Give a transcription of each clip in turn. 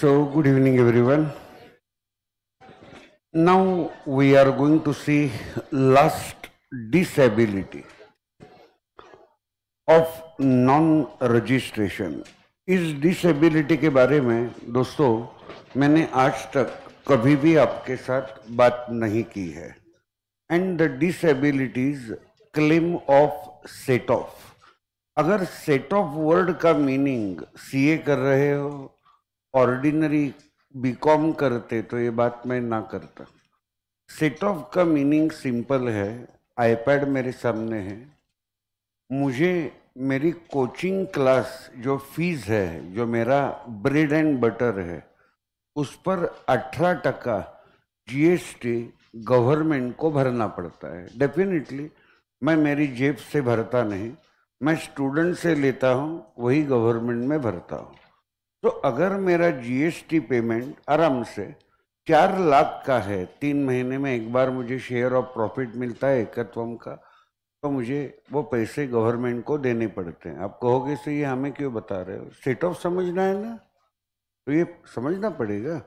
So, good evening everyone. Now we are going to see last disability of non registration इस disability के बारे में दोस्तों मैंने आज तक कभी भी आपके साथ बात नहीं की है and the disabilities claim of set off अगर सेट ऑफ वर्ड का मीनिंग सीए कर रहे हो ऑर्डिनरी बीकॉम करते तो ये बात मैं ना करता सेट ऑफ का मीनिंग सिंपल है आईपैड मेरे सामने है मुझे मेरी कोचिंग क्लास जो फीस है जो मेरा ब्रेड एंड बटर है उस पर अठारह टका जीएसटी गवर्नमेंट को भरना पड़ता है डेफिनेटली मैं मेरी जेब से भरता नहीं मैं स्टूडेंट से लेता हूँ वही गवर्नमेंट में भरता हूँ तो अगर मेरा जीएसटी पेमेंट आराम से चार लाख का है तीन महीने में एक बार मुझे शेयर ऑफ प्रॉफिट मिलता है एकत्वम का तो मुझे वो पैसे गवर्नमेंट को देने पड़ते हैं आप कहोगे से ये हमें क्यों बता रहे हो सेट ऑफ समझना है ना तो ये समझना पड़ेगा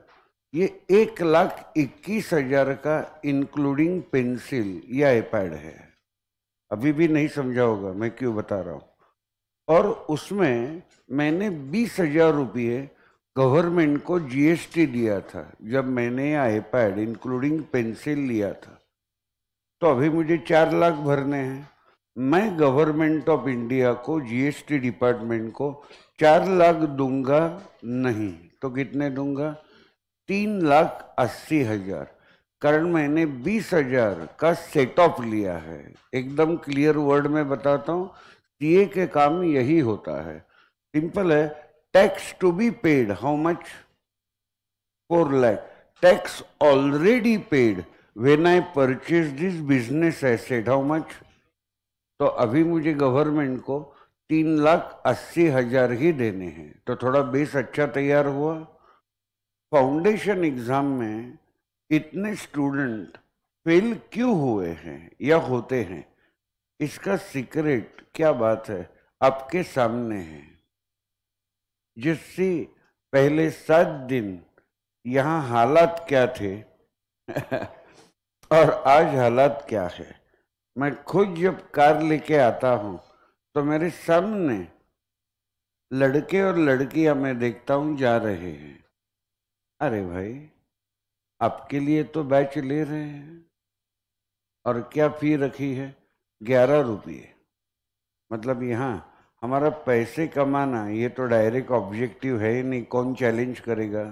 ये एक लाख इक्कीस हजार का इंक्लूडिंग पेंसिल या आईपैड है अभी भी नहीं समझा होगा मैं क्यों बता रहा हूँ और उसमें मैंने बीस हजार रुपये गवर्नमेंट को जीएसटी दिया था जब मैंने आईपैड इंक्लूडिंग पेंसिल लिया था तो अभी मुझे चार लाख भरने हैं मैं गवर्नमेंट ऑफ इंडिया को जीएसटी डिपार्टमेंट को चार लाख दूंगा नहीं तो कितने दूंगा तीन लाख अस्सी हजार कारण मैंने बीस हजार का सेट ऑफ लिया है एकदम क्लियर वर्ड में बताता हूँ सीए के काम यही होता है सिंपल है tax to be paid how much four lakh tax already paid when I purchase this business asset how much तो अभी मुझे गवर्नमेंट को तीन लाख अस्सी हजार ही देने हैं तो थोड़ा बेस अच्छा तैयार हुआ फाउंडेशन एग्जाम में इतने स्टूडेंट फेल क्यों हुए हैं या होते हैं इसका सीक्रेट क्या बात है आपके सामने है जिससे पहले सात दिन यहाँ हालात क्या थे और आज हालात क्या है मैं खुद जब कार लेके आता हूँ तो मेरे सामने लड़के और लड़कियाँ मैं देखता हूँ जा रहे हैं अरे भाई आपके लिए तो बैच ले रहे हैं और क्या फी रखी है ग्यारह रुपये मतलब यहाँ हमारा पैसे कमाना ये तो डायरेक्ट ऑब्जेक्टिव है ही नहीं कौन चैलेंज करेगा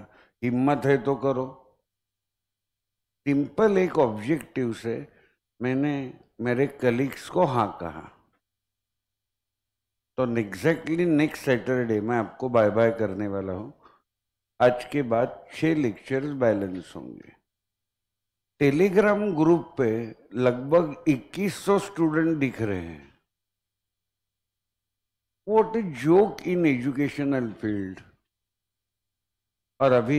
हिम्मत है तो करो सिंपल एक ऑब्जेक्टिव से मैंने मेरे कलीग्स को हाँ कहा तो एग्जैक्टली नेक्स्ट सैटरडे मैं आपको बाय बाय करने वाला हूँ आज के बाद छः लेक्चर्स बैलेंस होंगे टेलीग्राम ग्रुप पे लगभग 2100 स्टूडेंट दिख रहे हैं what a joke in educational field और अभी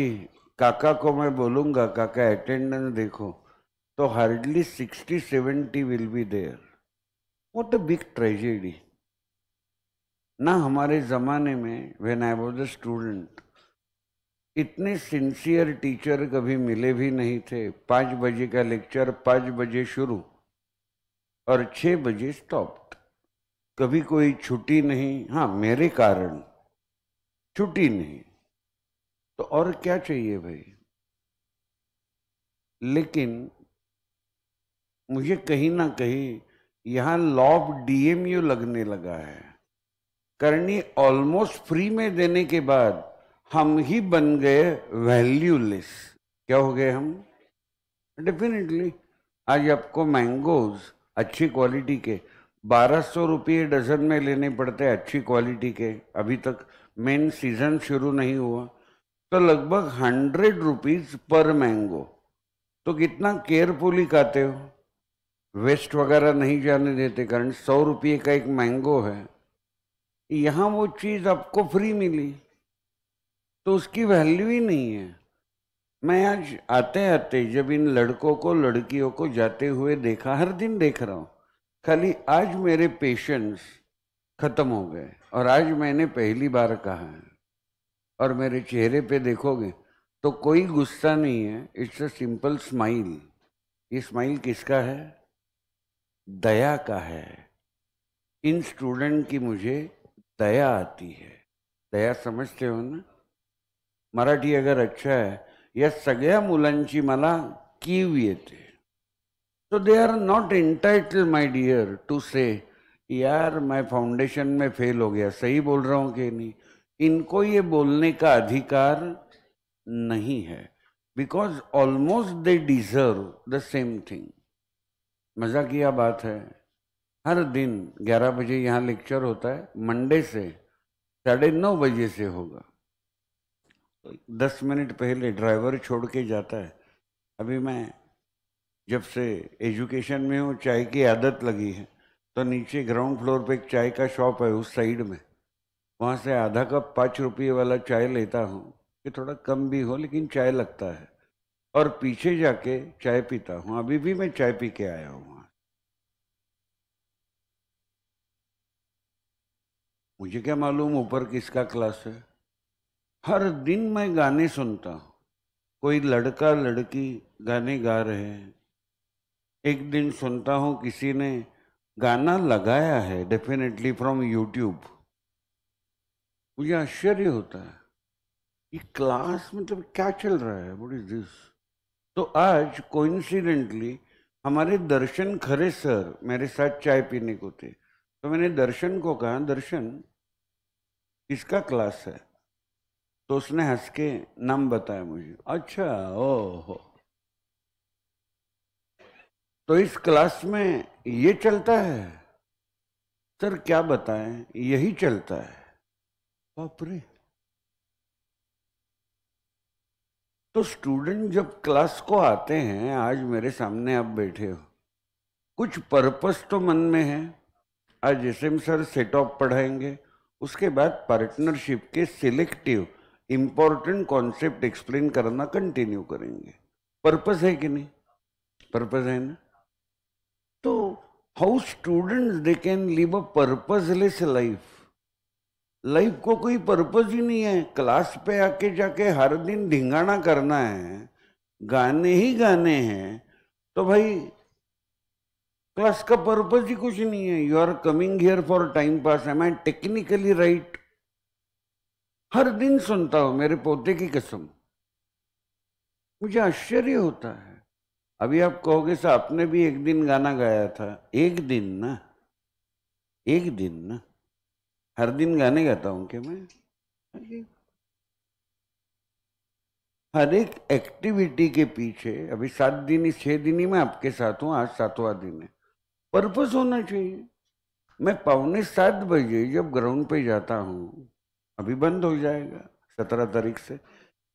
काका को मैं बोलूंगा काका अटेंडेंस देखो तो hardly sixty seventy will be there what a big tragedy ना हमारे ज़माने में when I was a student इतने सिंसियर टीचर कभी मिले भी नहीं थे पाँच बजे का लेक्चर पाँच बजे शुरू और छः बजे स्टॉप्ड कभी कोई छुट्टी नहीं हाँ मेरे कारण छुट्टी नहीं तो और क्या चाहिए भाई लेकिन मुझे कहीं ना कहीं यहाँ लॉ डीएमयू लगने लगा है करनी ऑलमोस्ट फ्री में देने के बाद हम ही बन गए वैल्यूलेस क्या हो गए हम डेफिनेटली आज आपको मैंगोज अच्छी क्वालिटी के बारह सौ रुपये डजन में लेने पड़ते हैं अच्छी क्वालिटी के अभी तक मेन सीजन शुरू नहीं हुआ तो लगभग हंड्रेड रुपीज पर मैंगो तो कितना केयरफुली खाते हो वेस्ट वगैरह नहीं जाने देते कारण सौ रुपये का एक मैंगो है यहाँ वो चीज़ आपको फ्री मिली तो उसकी वैल्यू ही नहीं है मैं आज आते आते जब इन लड़कों को लड़कियों को जाते हुए देखा हर दिन देख रहा हूँ खाली आज मेरे पेशेंस खत्म हो गए और आज मैंने पहली बार कहा है और मेरे चेहरे पे देखोगे तो कोई गुस्सा नहीं है इट्स अ सिंपल स्माइल ये स्माइल किसका है दया का है इन स्टूडेंट की मुझे दया आती है दया समझते हो ना मराठी अगर अच्छा है या सग्या मुलांची मला कीव येते तो they are not entitled my dear to say यार मैं फाउंडेशन में फेल हो गया सही बोल रहा हूँ कि नहीं इनको ये बोलने का अधिकार नहीं है because almost they deserve the same thing मज़ा किया बात है हर दिन 11 बजे यहाँ लेक्चर होता है मंडे से साढ़े नौ बजे से होगा दस मिनट पहले ड्राइवर छोड़ के जाता है अभी मैं जब से एजुकेशन में हूँ चाय की आदत लगी है तो नीचे ग्राउंड फ्लोर पे एक चाय का शॉप है उस साइड में वहाँ से आधा कप पाँच रुपये वाला चाय लेता हूँ कि थोड़ा कम भी हो लेकिन चाय लगता है और पीछे जाके चाय पीता हूँ अभी भी मैं चाय पी के आया हूँ मुझे क्या मालूम ऊपर किसका क्लास है हर दिन मैं गाने सुनता हूँ कोई लड़का लड़की गाने गा रहे हैं एक दिन सुनता हूँ किसी ने गाना लगाया है डेफिनेटली फ्रॉम यूट्यूब मुझे आश्चर्य होता है कि क्लास मतलब क्या चल रहा है वट इज दिस तो आज कोइंसिडेंटली हमारे दर्शन खरे सर मेरे साथ चाय पीने को थे तो मैंने दर्शन को कहा दर्शन किसका क्लास है तो उसने हंस के नाम बताया मुझे अच्छा ओ हो तो इस क्लास में ये चलता है सर क्या बताएं यही चलता है बापरे तो स्टूडेंट जब क्लास को आते हैं आज मेरे सामने आप बैठे हो कुछ पर्पस तो मन में है आज S M sir set off पढ़ाएंगे उसके बाद पार्टनरशिप के सिलेक्टिव इंपॉर्टेंट कॉन्सेप्ट एक्सप्लेन करना कंटिन्यू करेंगे पर्पस है कि नहीं पर्पस है ना how student they can live a purposeless life life को कोई पर्पज ही नहीं है क्लास पे आके जाके हर दिन ढिंगाना करना है गाने ही गाने हैं तो भाई क्लास का पर्पज ही कुछ नहीं है you are coming here for time pass am I technically right हर दिन सुनता हूं मेरे पोते की कसम मुझे आश्चर्य होता है अभी आप कहोगे सर आपने भी एक दिन गाना गाया था एक दिन ना एक दिन ना हर दिन गाने गाता हूं क्या मैं हर एक एक्टिविटी के पीछे अभी सात दिन ही छह दिन ही मैं आपके साथ हूँ आज सातवां दिन है पर्पस होना चाहिए मैं पौने सात बजे जब ग्राउंड पे जाता हूं अभी बंद हो जाएगा सत्रह तारीख से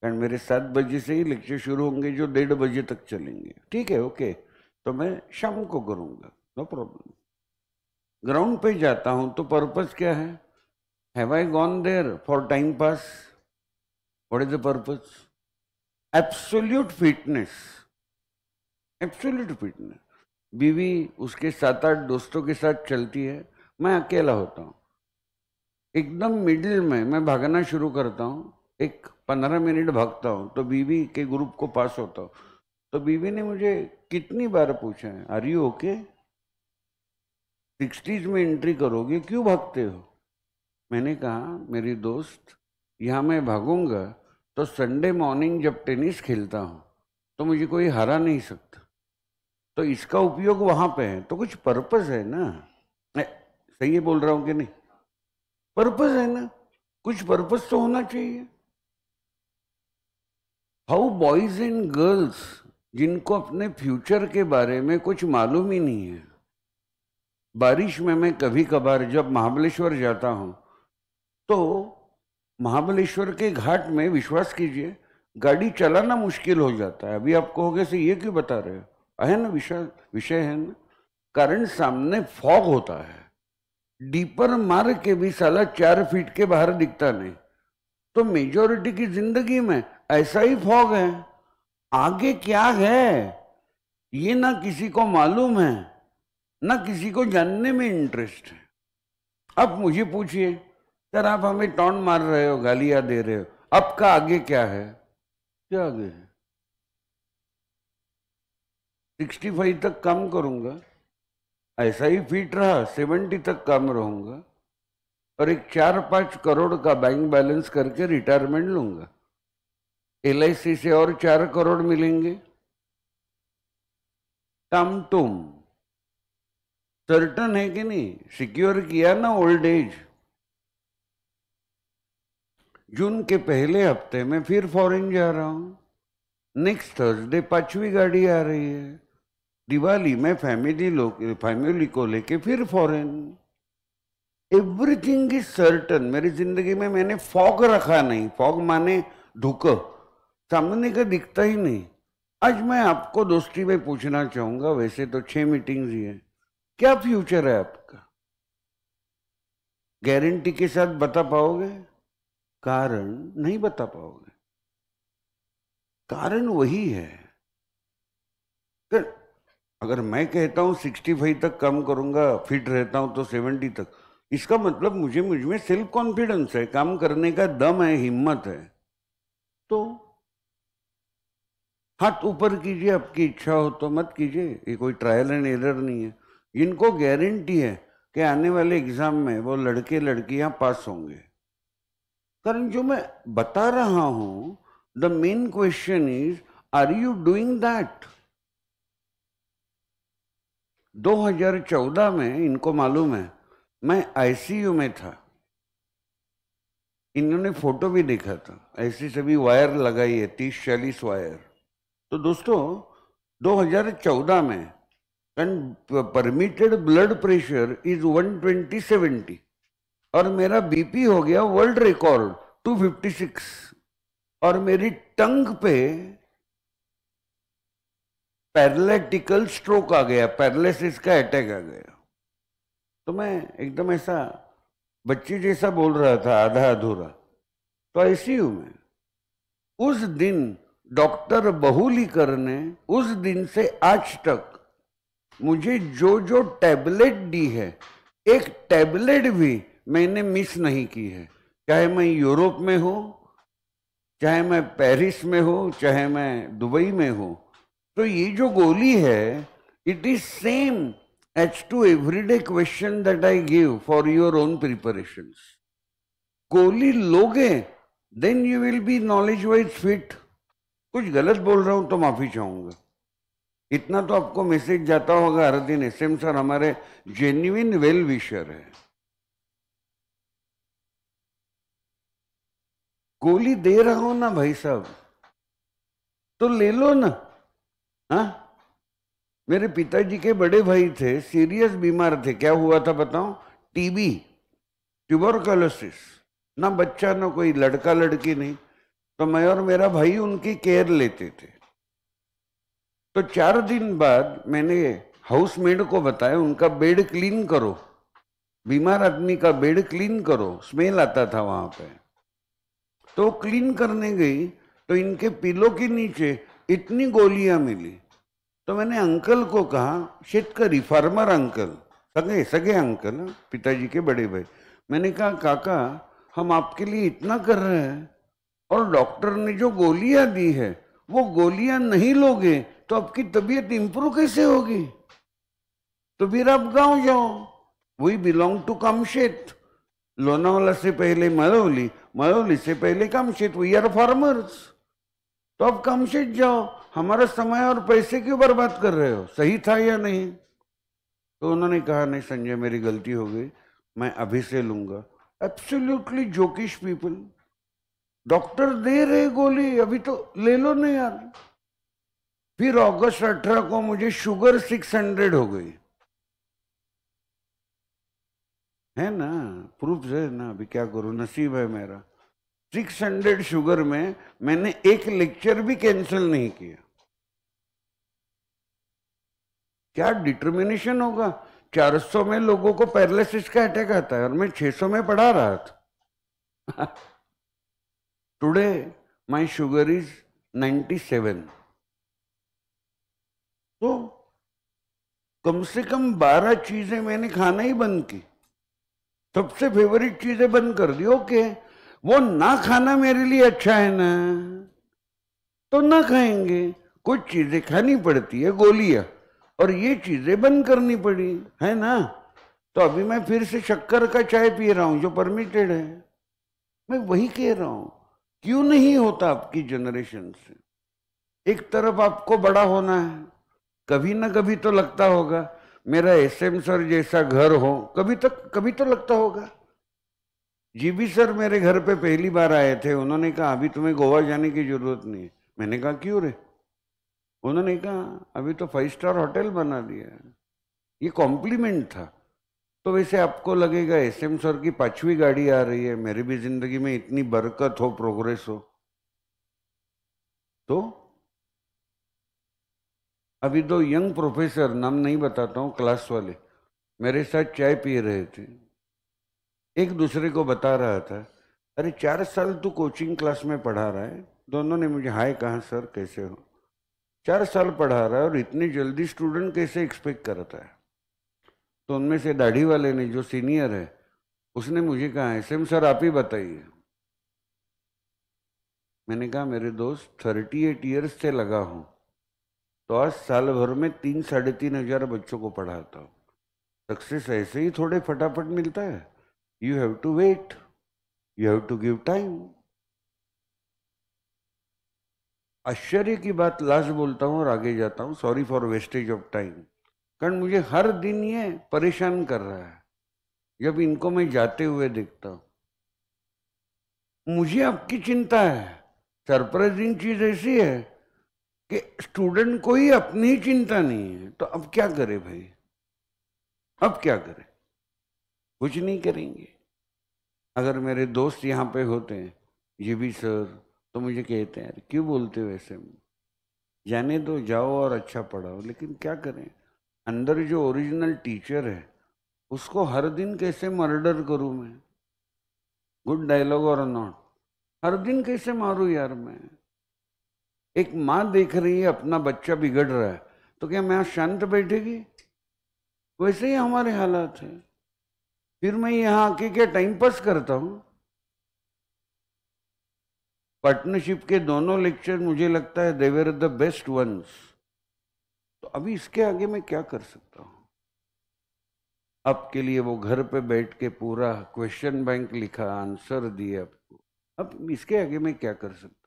कारण मेरे सात बजे से ही लेक्चर शुरू होंगे जो डेढ़ बजे तक चलेंगे ठीक है ओके तो मैं शाम को करूँगा नो प्रॉब्लम ग्राउंड पे जाता हूँ तो पर्पज़ क्या है have I gone there for time pass what is the purpose absolute fitness absolute fitness बीवी उसके सात आठ दोस्तों के साथ चलती है मैं अकेला होता हूँ एकदम मिडिल में मैं भागना शुरू करता हूँ एक पंद्रह मिनट भागता हूँ तो बीवी के ग्रुप को पास होता हूँ तो बीवी ने मुझे कितनी बार पूछा है आर यू ओके सिक्सटीज में एंट्री करोगे क्यों भागते हो मैंने कहा मेरी दोस्त यहाँ मैं भागूंगा तो संडे मॉर्निंग जब टेनिस खेलता हूँ तो मुझे कोई हरा नहीं सकता तो इसका उपयोग वहाँ पे है तो कुछ पर्पज़ है ना सही बोल रहा हूँ कि नहीं पर्पज है ना कुछ पर्पज तो होना चाहिए हाउ बॉयज एंड गर्ल्स जिनको अपने फ्यूचर के बारे में कुछ मालूम ही नहीं है बारिश में मैं कभी कभार जब महाबलेश्वर जाता हूं तो महाबलेश्वर के घाट में विश्वास कीजिए गाड़ी चलाना मुश्किल हो जाता है अभी आप कहोगे से ये क्यों बता रहे हो है ना विषय विषय है ना कारण सामने फॉग होता है डीपर मार के भी साला चार फीट के बाहर दिखता नहीं तो मेजोरिटी की जिंदगी में ऐसा ही फॉग है आगे क्या है ये ना किसी को मालूम है ना किसी को जानने में इंटरेस्ट है अब मुझे पूछिए सर आप हमें टॉन मार रहे हो गालियां दे रहे हो अब का आगे क्या है क्या आगे है सिक्सटी फाइव तक काम करूंगा ऐसा ही फिट रहा सेवेंटी तक काम रहूंगा और एक चार पांच करोड़ का बैंक बैलेंस करके रिटायरमेंट लूंगा एल से और चार करोड़ मिलेंगे टम तुम सर्टन है कि नहीं सिक्योर किया ना ओल्ड एज जून के पहले हफ्ते में फिर फॉरेन जा रहा हूं नेक्स्ट थर्सडे पांचवी गाड़ी आ रही है दिवाली में फैमिली लोग फैमिली को लेके फिर फॉरेन एवरीथिंग इज सर्टन मेरी जिंदगी में मैंने फॉग रखा नहीं फॉग माने धुक सामने का दिखता ही नहीं आज मैं आपको दोस्ती में पूछना चाहूंगा वैसे तो छह मीटिंग्स ही है क्या फ्यूचर है आपका गारंटी के साथ बता पाओगे कारण नहीं बता पाओगे कारण वही है अगर मैं कहता हूं सिक्सटी फाइव तक काम करूंगा फिट रहता हूं तो सेवेंटी तक इसका मतलब मुझे मुझ में सेल्फ कॉन्फिडेंस है काम करने का दम है हिम्मत है तो हाथ ऊपर कीजिए आपकी इच्छा हो तो मत कीजिए ये कोई ट्रायल एंड एरर नहीं है इनको गारंटी है कि आने वाले एग्जाम में वो लड़के लड़कियां पास होंगे कारण जो मैं बता रहा हूं the main question is are you doing that 2014 में इनको मालूम है मैं आईसीयू में था इन्होंने फोटो भी देखा था ऐसी सभी वायर लगाई है तीस चालीस वायर तो दोस्तों 2014 में permitted blood pressure is 120 twenty और मेरा बीपी हो गया वर्ल्ड रिकॉर्ड 256 और मेरी टंग पे पैरलेटिकल स्ट्रोक आ गया पैरालिसिस का अटैक आ गया तो मैं एकदम ऐसा बच्ची जैसा बोल रहा था आधा अधूरा तो ऐसी हूं मैं उस दिन डॉक्टर बहुलीकर ने उस दिन से आज तक मुझे जो जो टैबलेट दी है एक टैबलेट भी मैंने मिस नहीं की है चाहे मैं यूरोप में हो चाहे मैं पेरिस में हो चाहे मैं दुबई में हो तो ये जो गोली है it is same H two everyday question that I give for your own preparation गोली लोगे then you will be knowledge wise fit कुछ गलत बोल रहा हूं तो माफ़ी चाहूंगा इतना तो आपको मैसेज जाता होगा हर दिन एस एम सर हमारे जेन्यून वेल विशर है गोली दे रहा हो ना भाई साहब तो ले लो ना हा? मेरे पिताजी के बड़े भाई थे सीरियस बीमार थे क्या हुआ था बताओ टीबी ट्यूबरकोलोसिस ना बच्चा ना कोई लड़का लड़की नहीं तो मैं और मेरा भाई उनकी केयर लेते थे तो चार दिन बाद मैंने हाउस मेड को बताया उनका बेड क्लीन करो बीमार आदमी का बेड क्लीन करो स्मेल आता था वहां पे तो क्लीन करने गई तो इनके पिलो के नीचे इतनी गोलियां मिली तो मैंने अंकल को कहा शेतकारी फार्मर अंकल सगे सगे अंकल पिताजी के बड़े भाई मैंने कहा काका हम आपके लिए इतना कर रहे हैं और डॉक्टर ने जो गोलियां दी है वो गोलियां नहीं लोगे तो आपकी तबीयत इंप्रूव कैसे होगी तो फिर आप गांव जाओ we belong to Kamshet Lonavala से पहले मरौली मरौली से पहले कामशेत वी आर फार्मर्स तो आप कामशेत जाओ हमारा समय और पैसे क्यों बर्बाद कर रहे हो सही था या नहीं तो उन्होंने कहा नहीं संजय मेरी गलती हो गई मैं अभी से लूंगा एब्सोल्युटली जोकिश पीपल डॉक्टर दे रहे गोली अभी तो ले लो ना यार फिर अगस्त अठारह को मुझे शुगर सिक्स हंड्रेड हो गई है ना प्रूफ है ना अभी क्या करूं नसीब है मेरा सिक्स हंड्रेड शुगर में मैंने एक लेक्चर भी कैंसिल नहीं किया क्या डिटर्मिनेशन होगा 400 में लोगों को पैरालिसिस का अटैक आता है और मैं 600 में पढ़ा रहा था today my sugar is 97 तो कम से कम 12 चीजें मैंने खाना ही बंद की सबसे फेवरेट चीजें बंद कर दी ओके वो ना खाना मेरे लिए अच्छा है ना तो ना खाएंगे कुछ चीजें खानी पड़ती है गोलियां और ये चीजें बंद करनी पड़ी है ना तो अभी मैं फिर से शक्कर का चाय पी रहा हूं जो परमिटेड है मैं वही कह रहा हूं क्यों नहीं होता आपकी जनरेशन से एक तरफ आपको बड़ा होना है कभी ना कभी तो लगता होगा मेरा एस एम सर जैसा घर हो कभी तक कभी तो लगता होगा जीबी सर मेरे घर पे पहली बार आए थे उन्होंने कहा अभी तुम्हें गोवा जाने की जरूरत नहीं है मैंने कहा क्यों रे उन्होंने कहा अभी तो फाइव स्टार होटल बना दिया ये कॉम्प्लीमेंट था तो वैसे आपको लगेगा एस एम सर की पांचवी गाड़ी आ रही है मेरी भी जिंदगी में इतनी बरकत हो प्रोग्रेस हो तो अभी दो यंग प्रोफेसर नाम नहीं बताता हूँ क्लास वाले मेरे साथ चाय पी रहे थे एक दूसरे को बता रहा था अरे चार साल तू कोचिंग क्लास में पढ़ा रहा है दोनों ने मुझे हाय कहा सर कैसे हो चार साल पढ़ा रहा है और इतनी जल्दी स्टूडेंट कैसे एक्सपेक्ट करता है तो उनमें से दाढ़ी वाले ने जो सीनियर है उसने मुझे कहा सिम सर आप ही बताइए मैंने कहा मेरे दोस्त थर्टी एट ईयर्स से लगा हूँ तो आज साल भर में तीन साढ़े तीन हजार बच्चों को पढ़ाता हूँ सक्सेस ऐसे ही थोड़े फटाफट मिलता है you have to wait you have to give time आश्चर्य की बात लास्ट बोलता हूँ और आगे जाता हूँ sorry for wastage of time कारण मुझे हर दिन ये परेशान कर रहा है जब इनको मैं जाते हुए देखता हूं मुझे आपकी चिंता है सरप्राइजिंग चीज ऐसी है कि स्टूडेंट को ही अपनी ही चिंता नहीं है तो अब क्या करे भाई अब क्या करें कुछ नहीं करेंगे अगर मेरे दोस्त यहाँ पे होते हैं ये भी सर तो मुझे कहते हैं यार क्यों बोलते हो ऐसे में जाने दो जाओ और अच्छा पढ़ाओ लेकिन क्या करें अंदर जो ओरिजिनल टीचर है उसको हर दिन कैसे मर्डर करूं मैं गुड डायलॉग और नॉट हर दिन कैसे मारूं यार मैं एक माँ देख रही है अपना बच्चा बिगड़ रहा है तो क्या मैं शांत बैठेगी वैसे ही हमारे हालात है फिर मैं यहाँ आके क्या टाइम पास करता हूँ पार्टनरशिप के दोनों लेक्चर मुझे लगता है देवेर द बेस्ट वंस तो अभी इसके आगे मैं क्या कर सकता हूं आपके लिए वो घर पे बैठ के पूरा क्वेश्चन बैंक लिखा आंसर दिए आपको अब इसके आगे मैं क्या कर सकता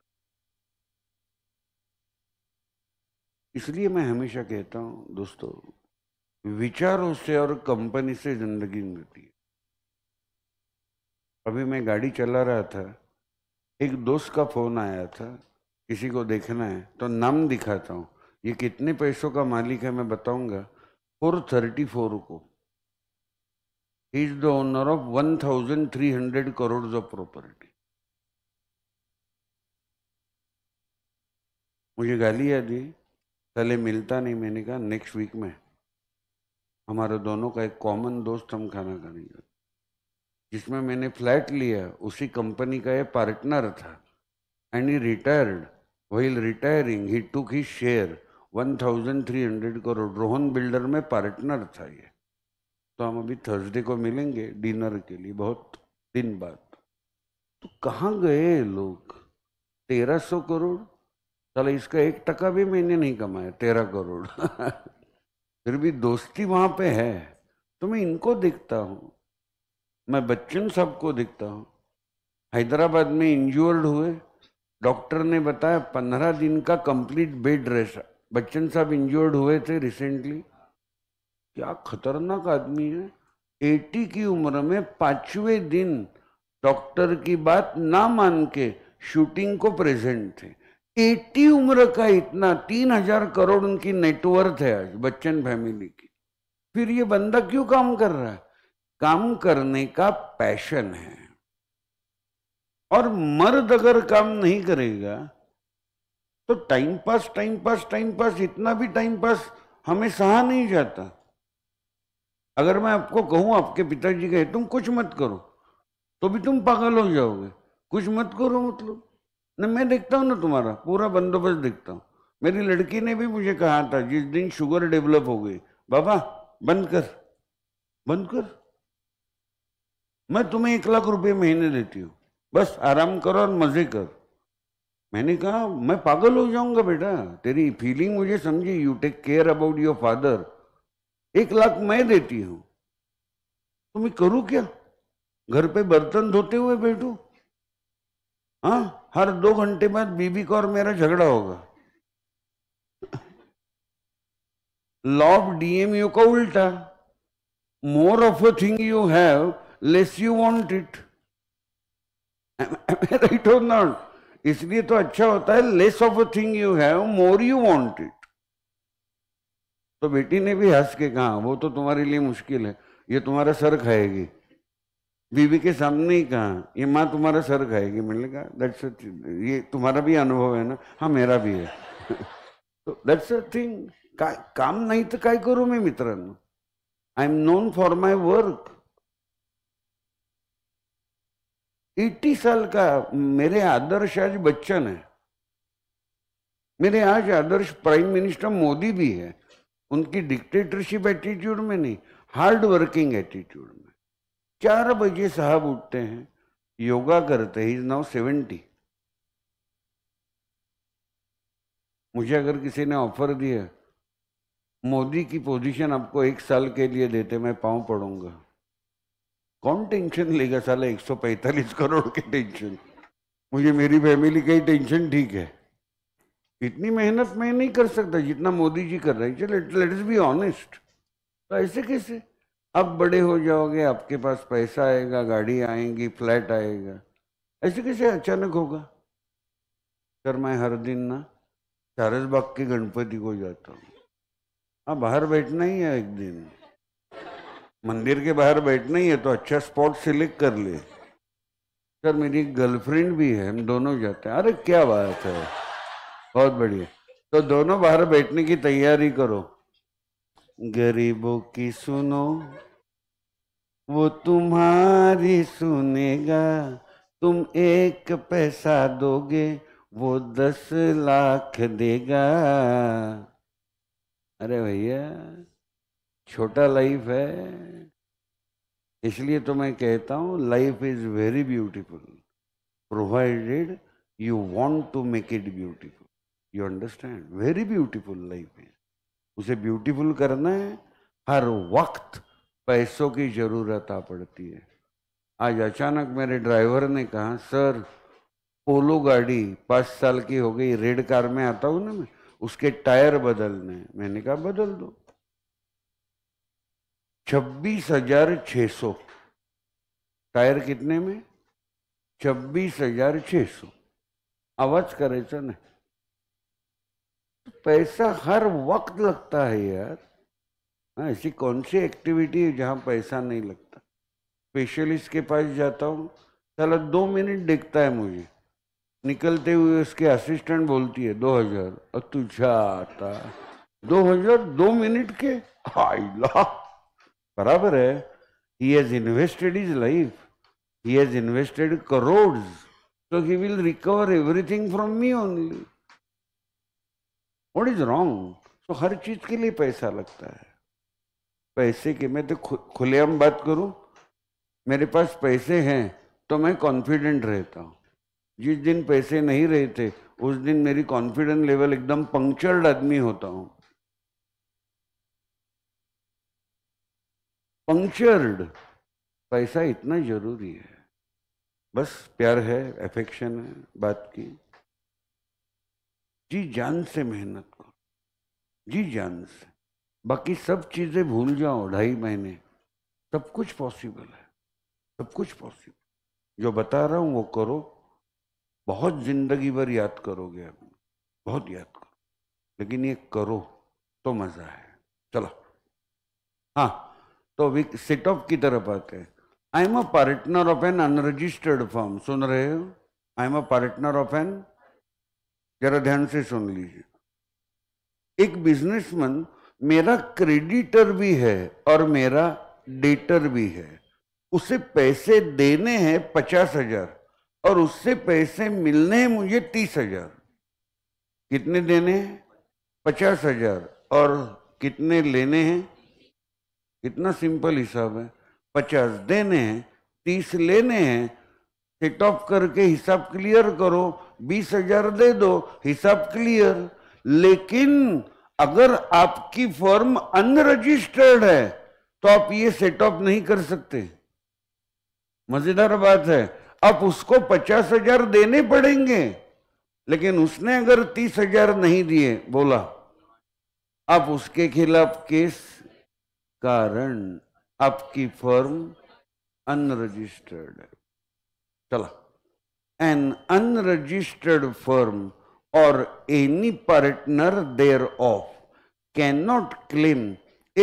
इसलिए मैं हमेशा कहता हूं दोस्तों विचारों से और कंपनी से जिंदगी मिलती है अभी मैं गाड़ी चला रहा था एक दोस्त का फोन आया था किसी को देखना है तो नाम दिखाता हूँ ये कितने पैसों का मालिक है मैं बताऊंगा फोर थर्टी फोर को he is the owner of one thousand three hundred crore of property मुझे गाली याद दी पहले मिलता नहीं मैंने कहा नेक्स्ट वीक में हमारे दोनों का एक कॉमन दोस्त हम खाना खाने गए जिसमें मैंने फ्लैट लिया उसी कंपनी का ये पार्टनर था एंड ही रिटायर्ड वही retiring he took he share 1,300 crore Rohan builder में पार्टनर था ये तो हम अभी थर्सडे को मिलेंगे डिनर के लिए बहुत दिन बाद तो कहाँ गए लोग 1300 करोड़ चलो इसका एक टका भी मैंने नहीं कमाया तेरह करोड़ फिर भी दोस्ती वहाँ पे है तो मैं इनको देखता हूँ मैं बच्चन सबको को देखता हूँ हैदराबाद में इंजोर्ड हुए डॉक्टर ने बताया पंद्रह दिन का कंप्लीट बेड रेस्ट बच्चन साहब इंजर्ड हुए थे रिसेंटली क्या खतरनाक आदमी है एटी की उम्र में पांचवे दिन डॉक्टर की बात ना मान के शूटिंग को प्रेजेंट थे एटी उम्र का इतना तीन हजार करोड़ उनकी नेटवर्थ है आज बच्चन फैमिली की फिर ये बंदा क्यों काम कर रहा है काम करने का पैशन है और मर्द अगर काम नहीं करेगा तो time pass time pass time pass इतना भी टाइम पास हमें सहा नहीं जाता अगर मैं आपको कहूं आपके पिताजी कहे तुम कुछ मत करो तो भी तुम पागल हो जाओगे कुछ मत करो मतलब न मैं देखता हूं ना तुम्हारा पूरा बंदोबस्त देखता हूं मेरी लड़की ने भी मुझे कहा था जिस दिन शुगर डेवलप हो गई बाबा बंद कर बंद कर मैं तुम्हें एक लाख रुपए महीने देती हूँ बस आराम करो और मजे करो मैंने कहा मैं पागल हो जाऊंगा बेटा तेरी फीलिंग मुझे समझी you take care about your father एक लाख मैं देती हूं तो मैं करूँ क्या घर पे बर्तन धोते हुए बैठू हाँ हर दो घंटे बाद बीबी का और मेरा झगड़ा होगा लॉफ डीएमयू का उल्टा more of a thing you have less you want it right और नॉट इसलिए तो अच्छा होता है less of a thing you have more you want it तो बेटी ने भी हंस के कहा वो तो तुम्हारे लिए मुश्किल है ये तुम्हारा सर खाएगी बीवी के सामने ही कहा ये माँ तुम्हारा सर खाएगी मैंने कहा दैट्स ये तुम्हारा भी अनुभव है ना हाँ मेरा भी है तो दैट्स अ थिंग काम नहीं तो काय करूँ मैं मित्रांनो I am known for my work eighty साल का मेरे आदर्श आज बच्चन है मेरे आज आदर्श प्राइम मिनिस्टर मोदी भी है उनकी डिक्टेटरशिप एटीट्यूड में नहीं हार्ड वर्किंग एटीट्यूड में चार बजे साहब उठते हैं योगा करते हैं इज नाउ सेवेंटी मुझे अगर किसी ने ऑफर दिया मोदी की पोजीशन आपको एक साल के लिए देते मैं पाँव पड़ूंगा कौन टेंशन लेगा साला पैंतालीस करोड़ के टेंशन मुझे मेरी फैमिली का ही टेंशन ठीक है इतनी मेहनत मैं नहीं कर सकता जितना मोदी जी कर रहे हैं चलो लेट इज बी ऑनेस्ट तो ऐसे कैसे अब बड़े हो जाओगे आपके पास पैसा आएगा गाड़ी आएंगी फ्लैट आएगा ऐसे कैसे अचानक होगा सर मैं हर दिन ना चारस बाग के गणपति को जाता हूँ हाँ बाहर बैठना ही है एक दिन मंदिर के बाहर बैठना ही है तो अच्छा स्पॉट सिलेक्ट कर ले सर मेरी गर्लफ्रेंड भी है हम दोनों जाते हैं अरे क्या बात है बहुत बढ़िया तो दोनों बाहर बैठने की तैयारी करो गरीबों की सुनो वो तुम्हारी सुनेगा तुम एक पैसा दोगे वो दस लाख देगा अरे भैया छोटा लाइफ है इसलिए तो मैं कहता हूँ life is very beautiful provided you want to make it beautiful you understand very beautiful life है उसे ब्यूटीफुल करना है हर वक्त पैसों की ज़रूरत आ पड़ती है आज अचानक मेरे ड्राइवर ने कहा सर पोलो गाड़ी पाँच साल की हो गई रेड कार में आता हूँ ना मैं उसके टायर बदलने मैंने कहा बदल दो छब्बीस हजार छ सौ टायर कितने में छब्बीस हजार छः सौ आवाज तो नहीं पैसा हर वक्त लगता है यार हाँ ऐसी कौन सी एक्टिविटी है जहाँ पैसा नहीं लगता स्पेशलिस्ट के पास जाता हूँ चला दो मिनट देखता है मुझे निकलते हुए उसके असिस्टेंट बोलती है दो हजार और तुझा आता दो हजार दो मिनट के आई हाई बराबर है he has invested is life he has invested crore so he will recover everything from me only what is wrong so हर चीज के लिए पैसा लगता है पैसे के मैं तो खु, खुलेआम बात करूं मेरे पास पैसे हैं तो मैं कॉन्फिडेंट रहता हूं जिस दिन पैसे नहीं रहते उस दिन मेरी कॉन्फिडेंट लेवल एकदम पंक्चर्ड आदमी होता हूं पंक्चर्ड पैसा इतना जरूरी है बस प्यार है एफेक्शन है बात की जी जान से मेहनत करो जी जान से बाकी सब चीजें भूल जाओ ढाई महीने सब कुछ पॉसिबल है सब कुछ पॉसिबल जो बता रहा हूं वो करो बहुत जिंदगी भर याद करोगे आप बहुत याद करो लेकिन ये करो तो मजा है चलो हाँ तो वी ऑफ की तरफ आते हैं I am a partner of an unregistered firm सुन रहे हो I am a partner of an जरा ध्यान से सुन लीजिए एक बिजनेसमैन मेरा क्रेडिटर भी है और मेरा डेटर भी है उसे पैसे देने हैं पचास हजार और उससे पैसे मिलने हैं मुझे तीस हजार कितने देने हैं पचास हजार और कितने लेने हैं कितना सिंपल हिसाब है पचास देने हैं तीस लेने हैं सेट ऑफ करके हिसाब क्लियर करो बीस हजार दे दो हिसाब क्लियर लेकिन अगर आपकी फर्म अनरजिस्टर्ड है तो आप ये सेट ऑफ नहीं कर सकते मजेदार बात है आप उसको पचास हजार देने पड़ेंगे लेकिन उसने अगर तीस हजार नहीं दिए बोला आप उसके खिलाफ केस कारण आपकी फॉर्म अनरजिस्टर्ड है चला एन अनरजिस्टर्ड फॉर्म और any partner there of can not claim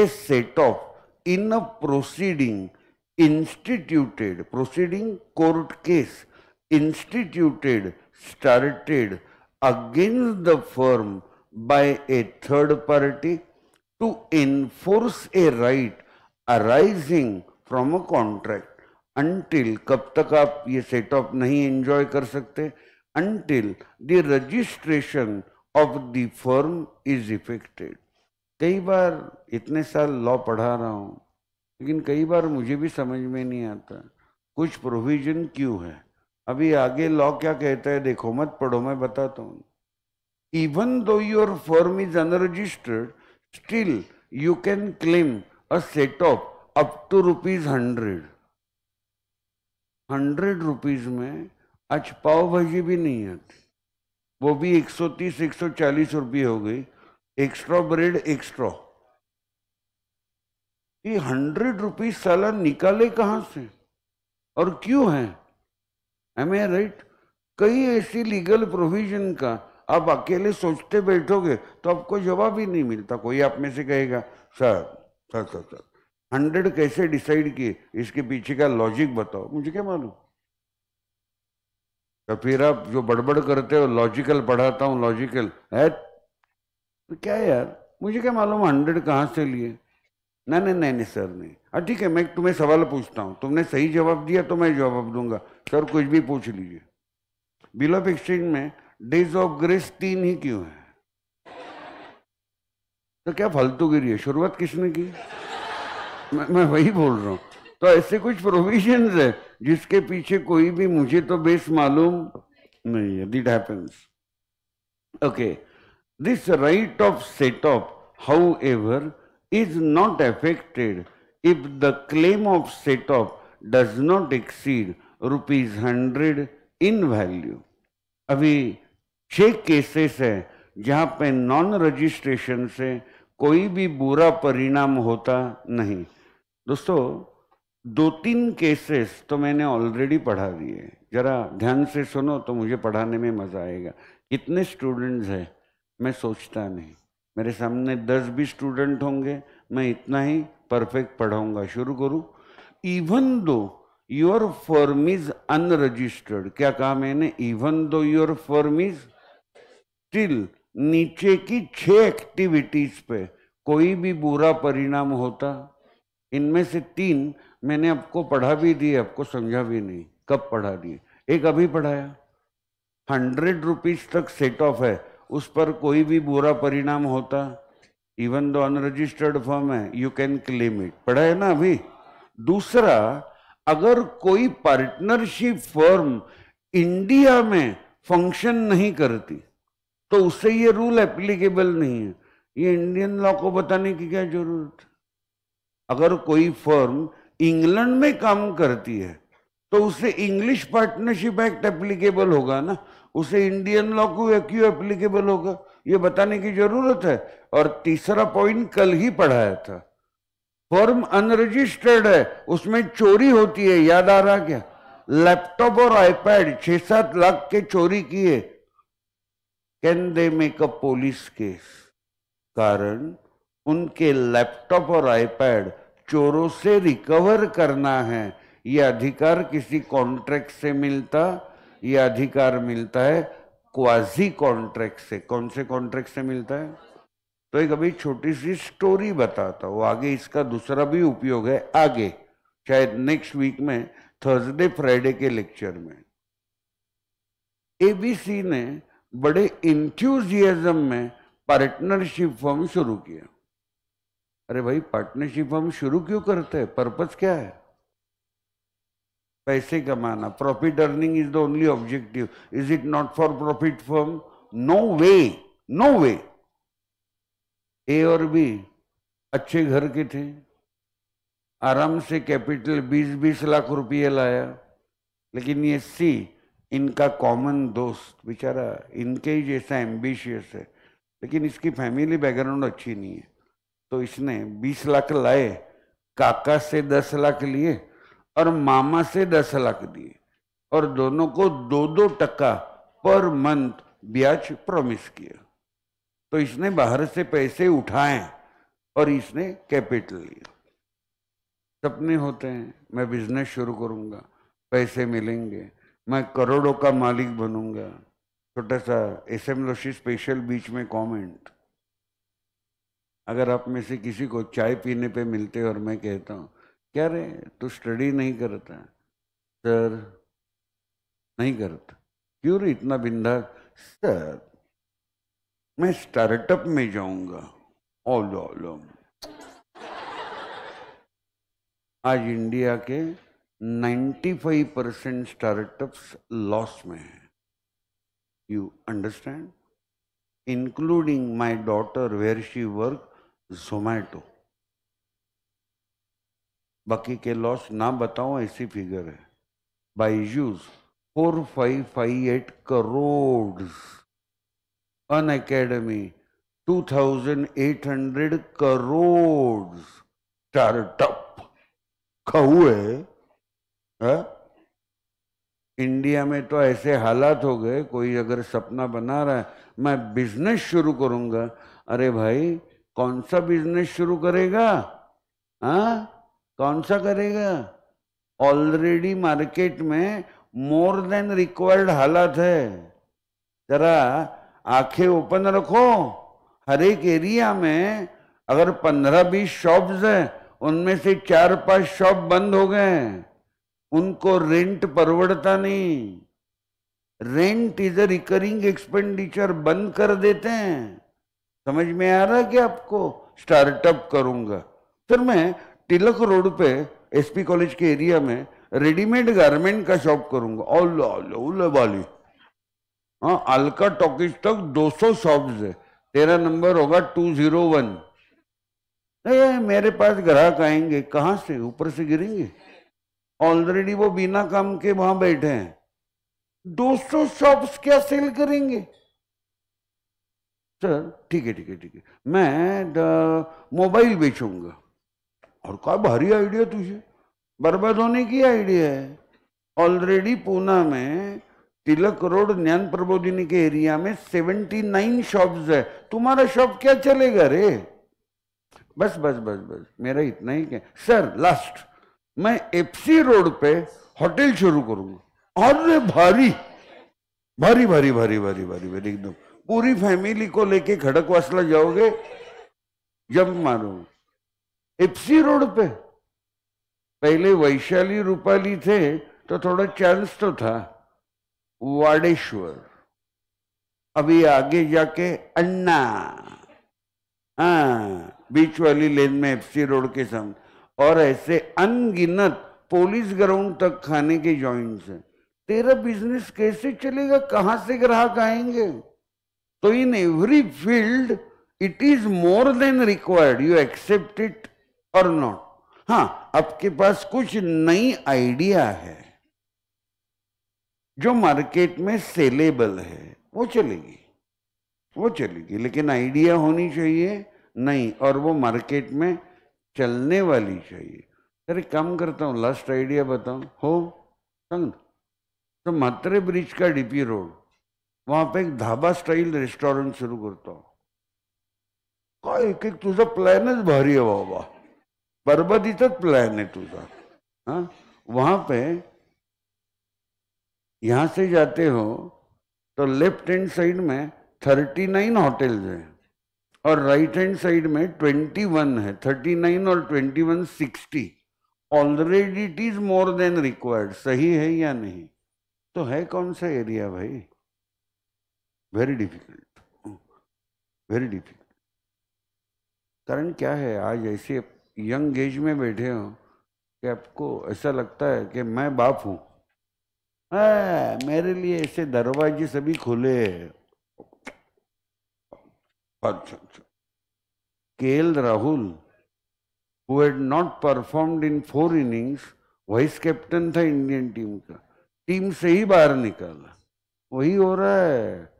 a set off in a proceeding instituted proceeding court case instituted started against the firm by a third party to enforce a right arising from a contract until कब तक आप ये set of नहीं enjoy कर सकते until the registration of the firm is effected कई बार इतने साल लॉ पढ़ा रहा हूँ लेकिन कई बार मुझे भी समझ में नहीं आता कुछ प्रोविजन क्यों है अभी आगे लॉ क्या कहता है देखो मत पढ़ो मैं बताता हूँ even though your firm is unregistered still you can claim a set of up to rupees hundred hundred rupees में aaj pav bhaji bhi nahi आती वो भी 130 140 रुपये हो गई एक्स्ट्रा ब्रेड एक्स्ट्रा ये हंड्रेड रुपीज साला निकाले कहाँ से और क्यों है एम ए राइट कई ऐसी लीगल प्रोविजन का अब अकेले सोचते बैठोगे तो आपको जवाब ही नहीं मिलता कोई आप में से कहेगा sir sir sir sir hundred कैसे डिसाइड किए इसके पीछे का लॉजिक बताओ मुझे क्या मालूम तो फिर आप जो बड़बड़ करते हो लॉजिकल पढ़ाता हूँ लॉजिकल है तो क्या यार मुझे क्या मालूम हंड्रेड कहाँ से लिए नहीं नहीं नहीं नहीं सर नहीं हाँ ठीक है मैं तुम्हें सवाल पूछता हूँ तुमने सही जवाब दिया तो मैं जवाब दूंगा सर कुछ भी पूछ लीजिए बिल ऑफ एक्सचेंज में डेज ऑफ ग्रेस तीन ही क्यों है तो क्या फालतू गिरी है शुरुआत किसने की मैं, मैं वही बोल रहा हूं तो ऐसे कुछ प्रोविजन है जिसके पीछे कोई भी मुझे तो बेस मालूम नहीं है that happens okay this right of set off however is not affected if the claim of off does not exceed rupees hundred in value अभी छः केसेस हैं जहाँ पे नॉन रजिस्ट्रेशन से कोई भी बुरा परिणाम होता नहीं दोस्तों दो तीन केसेस तो मैंने ऑलरेडी पढ़ा दिए ज़रा ध्यान से सुनो तो मुझे पढ़ाने में मज़ा आएगा कितने स्टूडेंट्स हैं मैं सोचता नहीं मेरे सामने दस भी स्टूडेंट होंगे मैं इतना ही परफेक्ट पढ़ाऊंगा शुरू करूँ even though your firm is unregistered क्या कहा मैंने even though your firm is still नीचे की छह एक्टिविटीज पे कोई भी बुरा परिणाम होता इनमें से तीन मैंने आपको पढ़ा भी दिए आपको समझा भी नहीं कब पढ़ा दिए एक अभी पढ़ाया हंड्रेड रुपीज तक सेट ऑफ है उस पर कोई भी बुरा परिणाम होता इवन दो अनरजिस्टर्ड फॉर्म है यू कैन क्लेम इट पढ़ा है ना अभी दूसरा अगर कोई पार्टनरशिप फर्म इंडिया में फंक्शन नहीं करती तो उससे ये रूल एप्लीकेबल नहीं है ये इंडियन लॉ को बताने की क्या जरूरत है अगर कोई फर्म इंग्लैंड में काम करती है तो उसे इंग्लिश पार्टनरशिप एक्ट एप्लीकेबल होगा ना उसे इंडियन लॉ को क्यों एप्लीकेबल होगा ये बताने की जरूरत है और तीसरा पॉइंट कल ही पढ़ाया था फर्म अनरजिस्टर्ड है उसमें चोरी होती है याद आ रहा क्या लैपटॉप और आईपैड छह सात लाख के चोरी किए can they make a police case कारण उनके लैपटॉप और आईपैड चोरों से रिकवर करना है ये अधिकार किसी कॉन्ट्रैक्ट से मिलता ये अधिकार मिलता है क्वाजी कॉन्ट्रैक्ट से कौन से कॉन्ट्रैक्ट से मिलता है तो एक अभी छोटी सी स्टोरी बताता हूँ आगे इसका दूसरा भी उपयोग है आगे शायद नेक्स्ट वीक में थर्सडे फ्राइडे के लेक्चर में एबीसी ने बड़े इंथ्यूजियाजम में पार्टनरशिप फॉर्म शुरू किया अरे भाई पार्टनरशिप फॉर्म शुरू क्यों करते हैं पर्पज क्या है पैसे कमाना profit earning is the only objective is it not for profit form no way no way A और बी अच्छे घर के थे आराम से कैपिटल 20-20 लाख रुपये लाया लेकिन ये सी इनका कॉमन दोस्त बेचारा इनके ही जैसा एम्बिशियस है लेकिन इसकी फैमिली बैकग्राउंड अच्छी नहीं है तो इसने 20 लाख लाए काका से 10 लाख लिए और मामा से 10 लाख दिए और दोनों को दो दो टक्का पर मंथ ब्याज प्रॉमिस किया तो इसने बाहर से पैसे उठाए और इसने कैपिटल लिया सपने होते हैं मैं बिजनेस शुरू करूंगा पैसे मिलेंगे मैं करोड़ों का मालिक बनूंगा छोटा सा एस एम लोशी स्पेशल बीच में कमेंट अगर आप में से किसी को चाय पीने पे मिलते और मैं कहता हूँ क्या रे तू स्टडी नहीं करता सर नहीं करता क्यों रे इतना बिंदा सर मैं स्टार्टअप में जाऊंगा ऑल ऑल आज इंडिया के फाइव परसेंट स्टार्टअप्स लॉस में है you understand including my daughter where she work Zomato बाकी के लॉस ना बताओ ऐसी फिगर है Byju's four five five eight crore Unacademy two thousand eight hundred crore startup है है? हाँ? इंडिया में तो ऐसे हालात हो गए कोई अगर सपना बना रहा है मैं बिजनेस शुरू करूंगा अरे भाई कौन सा बिजनेस शुरू करेगा हाँ कौन सा करेगा ऑलरेडी मार्केट में मोर देन रिक्वायर्ड हालात है जरा आंखें ओपन रखो हर एक एरिया में अगर पंद्रह बीस शॉप्स हैं उनमें से चार पांच शॉप बंद हो गए हैं उनको रेंट परवड़ता नहीं rent is a recurring expenditure बंद कर देते हैं समझ में आ रहा है कि आपको स्टार्टअप करूंगा फिर मैं तिलक रोड पे एसपी कॉलेज के एरिया में रेडीमेड गारमेंट का शॉप करूंगा ऑल वाली हाँ अलका टॉकीज तक 200 शॉप है तेरा नंबर होगा टू जीरो वन मेरे पास ग्राहक आएंगे कहाँ से ऊपर से गिरेंगे ऑलरेडी वो बिना काम के वहां बैठे हैं 200 शॉप्स क्या सेल करेंगे सर ठीक है ठीक है ठीक है मैं मोबाइल बेचूंगा और क्या भारी आइडिया तुझे बर्बाद होने की आइडिया है ऑलरेडी पूना में तिलक रोड ज्ञान प्रबोधिनी के एरिया में 79 शॉप्स है तुम्हारा शॉप क्या चलेगा रे बस बस बस बस मेरा इतना ही क्या सर लास्ट मैं एफसी रोड पे होटल शुरू करूंगा और भारी भारी भारी भारी भारी भारी भारी एकदम पूरी फैमिली को लेके खड़क वासला जाओगे जब मारो एफसी रोड पे पहले वैशाली रूपाली थे तो थोड़ा चांस तो था वाडेश्वर अभी आगे जाके अन्ना हाँ बीच वाली लेन में एफसी रोड के सामने और ऐसे अनगिनत पोलिस ग्राउंड तक खाने के जॉइंट्स हैं तेरा बिजनेस कैसे चलेगा कहाँ से ग्राहक आएंगे तो in every field it is more than required you accept it और नॉट हाँ आपके पास कुछ नई आइडिया है जो मार्केट में सेलेबल है वो चलेगी वो चलेगी लेकिन आइडिया होनी चाहिए नहीं और वो मार्केट में चलने वाली चाहिए अरे काम करता हूँ लास्ट आइडिया बताऊँ हो संग तो मात्रे ब्रिज का डीपी रोड वहाँ पे एक धाबा स्टाइल रेस्टोरेंट शुरू करता हूँ का एक एक तुझा प्लॅनच भारी है बाबा परबदीचाच प्लॅन है तुझा हाँ वहाँ पे यहाँ से जाते हो तो लेफ्ट हैंड साइड में थर्टी नाइन होटल्स हैं और राइट हैंड साइड में 21 है 39 और 21 60 already it is more than required सही है या नहीं तो है कौन सा एरिया भाई वेरी डिफिकल्ट वेरी डिफिकल्ट कारण क्या है आज ऐसे यंग एज में बैठे हो कि आपको ऐसा लगता है कि मैं बाप हूँ हाँ, मेरे लिए ऐसे दरवाजे सभी खुले हैं अच्छा अच्छा के L Rahul had not performed in four vice captain था इंडियन टीम का टीम से ही बाहर निकाला वही हो रहा है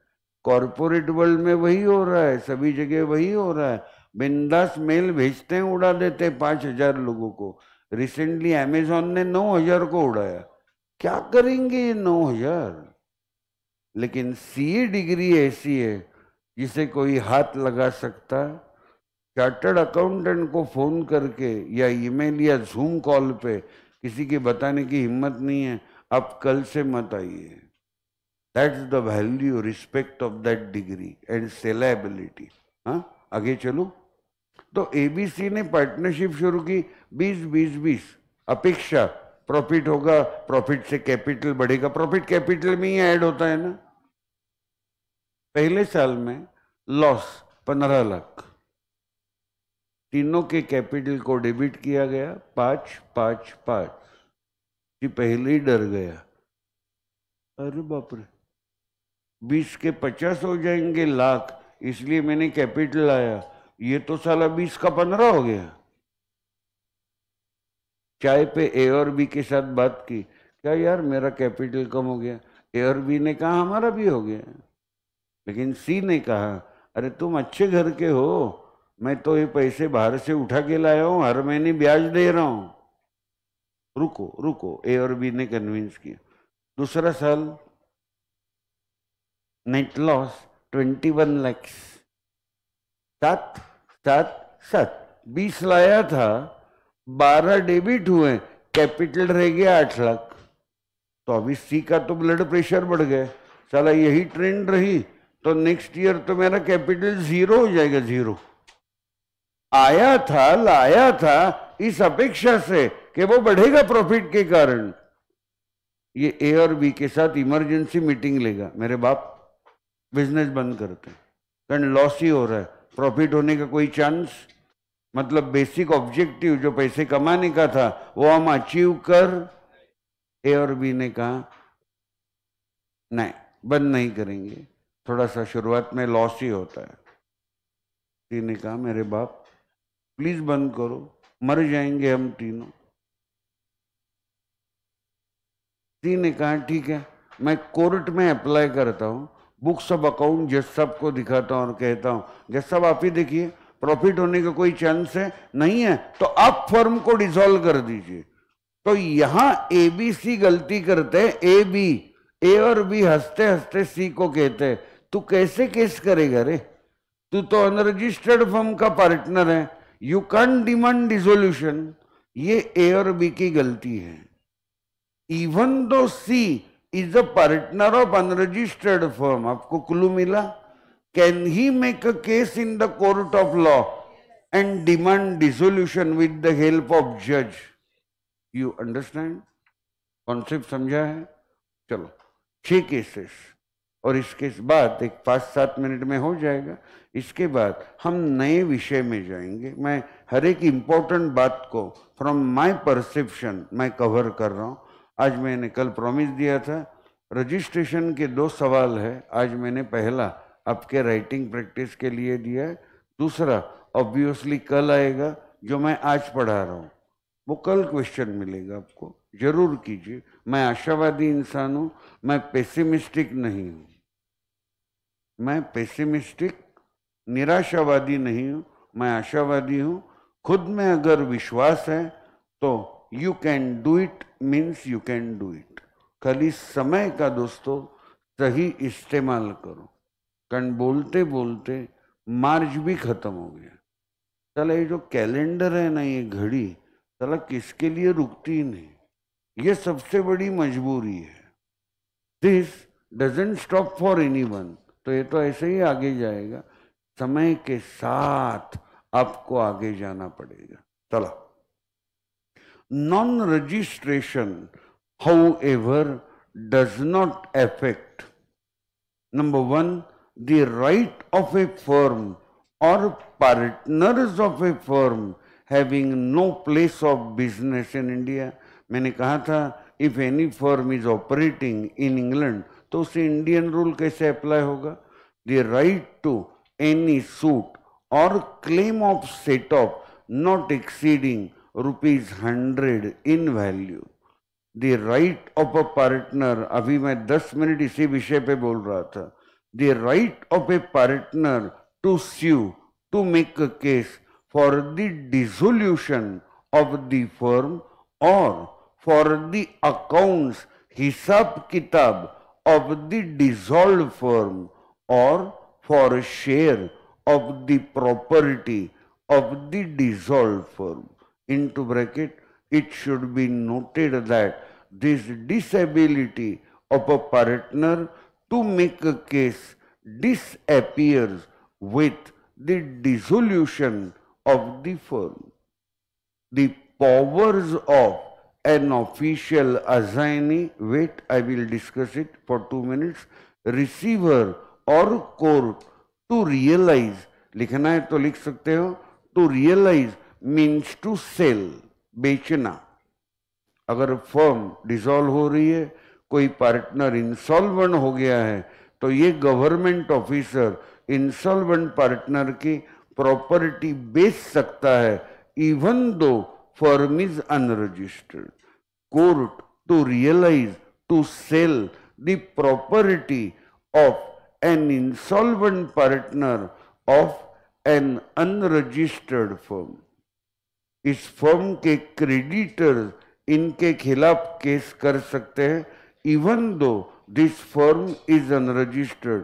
कॉरपोरेट वर्ल्ड में वही हो रहा है सभी जगह वही हो रहा है बिंदास मेल भेजते हैं उड़ा देते हैं पांच हजार लोगों को रिसेंटली अमेजोन ने नौ हजार को उड़ाया क्या करेंगे ये नौ हजार लेकिन सी डिग्री ऐसी है जिसे कोई हाथ लगा सकता चार्टर्ड अकाउंटेंट को फ़ोन करके या ईमेल या जूम कॉल पे किसी के बताने की हिम्मत नहीं है आप कल से मत आइए that the value respect of that degree and saleability हाँ आगे चलो तो एबीसी ने पार्टनरशिप शुरू की बीस बीस बीस अपेक्षा प्रॉफिट होगा प्रॉफिट से कैपिटल बढ़ेगा प्रॉफिट कैपिटल में ही ऐड होता है ना पहले साल में लॉस पंद्रह लाख तीनों के कैपिटल को डेबिट किया गया पाँच पाँच पाँच जी पहले ही डर गया अरे बाप रे बीस के पचास हो जाएंगे लाख इसलिए मैंने कैपिटल लाया ये तो साला बीस का पंद्रह हो गया चाय पे ए और बी के साथ बात की क्या यार मेरा कैपिटल कम हो गया ए और बी ने कहा हमारा भी हो गया लेकिन सी ने कहा अरे तुम अच्छे घर के हो मैं तो ये पैसे बाहर से उठा के लाया हूँ हर महीने ब्याज दे रहा हूँ रुको रुको ए और बी ने कन्विंस किया दूसरा साल net loss twenty one lakhs सात सात सात बीस लाया था बारह डेबिट हुए कैपिटल रह गया आठ लाख तो अभी सी का तो ब्लड प्रेशर बढ़ गया साला यही ट्रेंड रही तो नेक्स्ट ईयर तो मेरा कैपिटल जीरो हो जाएगा जीरो आया था लाया था इस अपेक्षा से कि वो बढ़ेगा प्रॉफिट के कारण ये ए और बी के साथ इमरजेंसी मीटिंग लेगा मेरे बाप बिजनेस बंद करते हैं कारण लॉस ही हो रहा है प्रॉफिट होने का कोई चांस मतलब बेसिक ऑब्जेक्टिव जो पैसे कमाने का था वो हम अचीव कर ए और बी ने कहा नहीं बंद नहीं करेंगे थोड़ा सा शुरुआत में लॉस ही होता है तीन ने कहा मेरे बाप प्लीज बंद करो मर जाएंगे हम तीनों तीन ने कहा ठीक है मैं कोर्ट में अप्लाई करता हूँ बुक्स ऑफ अकाउंट जज सब को दिखाता हूँ और कहता हूँ जज सब आप ही देखिए प्रॉफिट होने का कोई चांस है नहीं है तो आप फर्म को डिसॉल्व कर दीजिए तो यहां ए बी सी गलती करते ए बी ए और बी हंसते हंसते सी को कहते हैं तू कैसे केस करेगा रे तू तो अनरजिस्टर्ड फर्म का पार्टनर है यू कैन डिमांड डिजोल्यूशन ये ए और बी की गलती है even though C is a partner of unregistered firm आपको क्लू मिला can he make a case in the court of law and demand dissolution with the help of जज you understand concept समझा है चलो छह केसेस और इसके बाद एक पाँच सात मिनट में हो जाएगा इसके बाद हम नए विषय में जाएंगे मैं हर एक इम्पोर्टेंट बात को फ्रॉम माय परसेप्शन मैं कवर कर रहा हूँ आज मैंने कल प्रॉमिस दिया था रजिस्ट्रेशन के दो सवाल है आज मैंने पहला आपके राइटिंग प्रैक्टिस के लिए दिया है दूसरा ऑब्वियसली कल आएगा जो मैं आज पढ़ा रहा हूँ वो कल क्वेश्चन मिलेगा आपको जरूर कीजिए मैं आशावादी इंसान हूँ मैं पेसिमिस्टिक नहीं हूँ मैं पेसिमिस्टिक निराशावादी नहीं हूँ मैं आशावादी हूँ खुद में अगर विश्वास है तो you can do it means you can do it खाली समय का दोस्तों सही इस्तेमाल करो कारण बोलते बोलते मार्च भी खत्म हो गया चला ये जो कैलेंडर है ना ये घड़ी चला किसके लिए रुकती नहीं ये सबसे बड़ी मजबूरी है this doesn't stop for anyone तो ये तो ऐसे ही आगे जाएगा समय के साथ आपको आगे जाना पड़ेगा चलो non registration however does not affect number one the right of a firm और partners of a firm having no place of business in India मैंने कहा था if any firm is operating in England तो उसे Indian rule कैसे apply होगा the right to any suit और claim of set off not exceeding rupees hundred in value the right of a partner अभी मैं दस मिनट इसी विषय पे बोल रहा था the right of a partner to sue to make a case for the dissolution of the firm और फॉर द अकाउंट्स हिसाब किताब of the dissolved firm, or for a share of the property of the dissolved firm, Into bracket, it should be noted that this disability of a partner to make a case disappears with the dissolution of the firm. The powers of an official assignee, wait, I will discuss it for 2 minutes, receiver or court to realize, likhna hai to likh sakte ho to realize means to sell, bechna agar firm dissolve ho rahi hai koi partner insolvent ho gaya hai to ye government officer insolvent partner ki property bech sakta hai even though firm is unregistered. Court to realize, to sell the property of an insolvent partner of an unregistered firm. इस firm के क्रेडिटर्स इनके खिलाफ case कर सकते हैं even though this firm is unregistered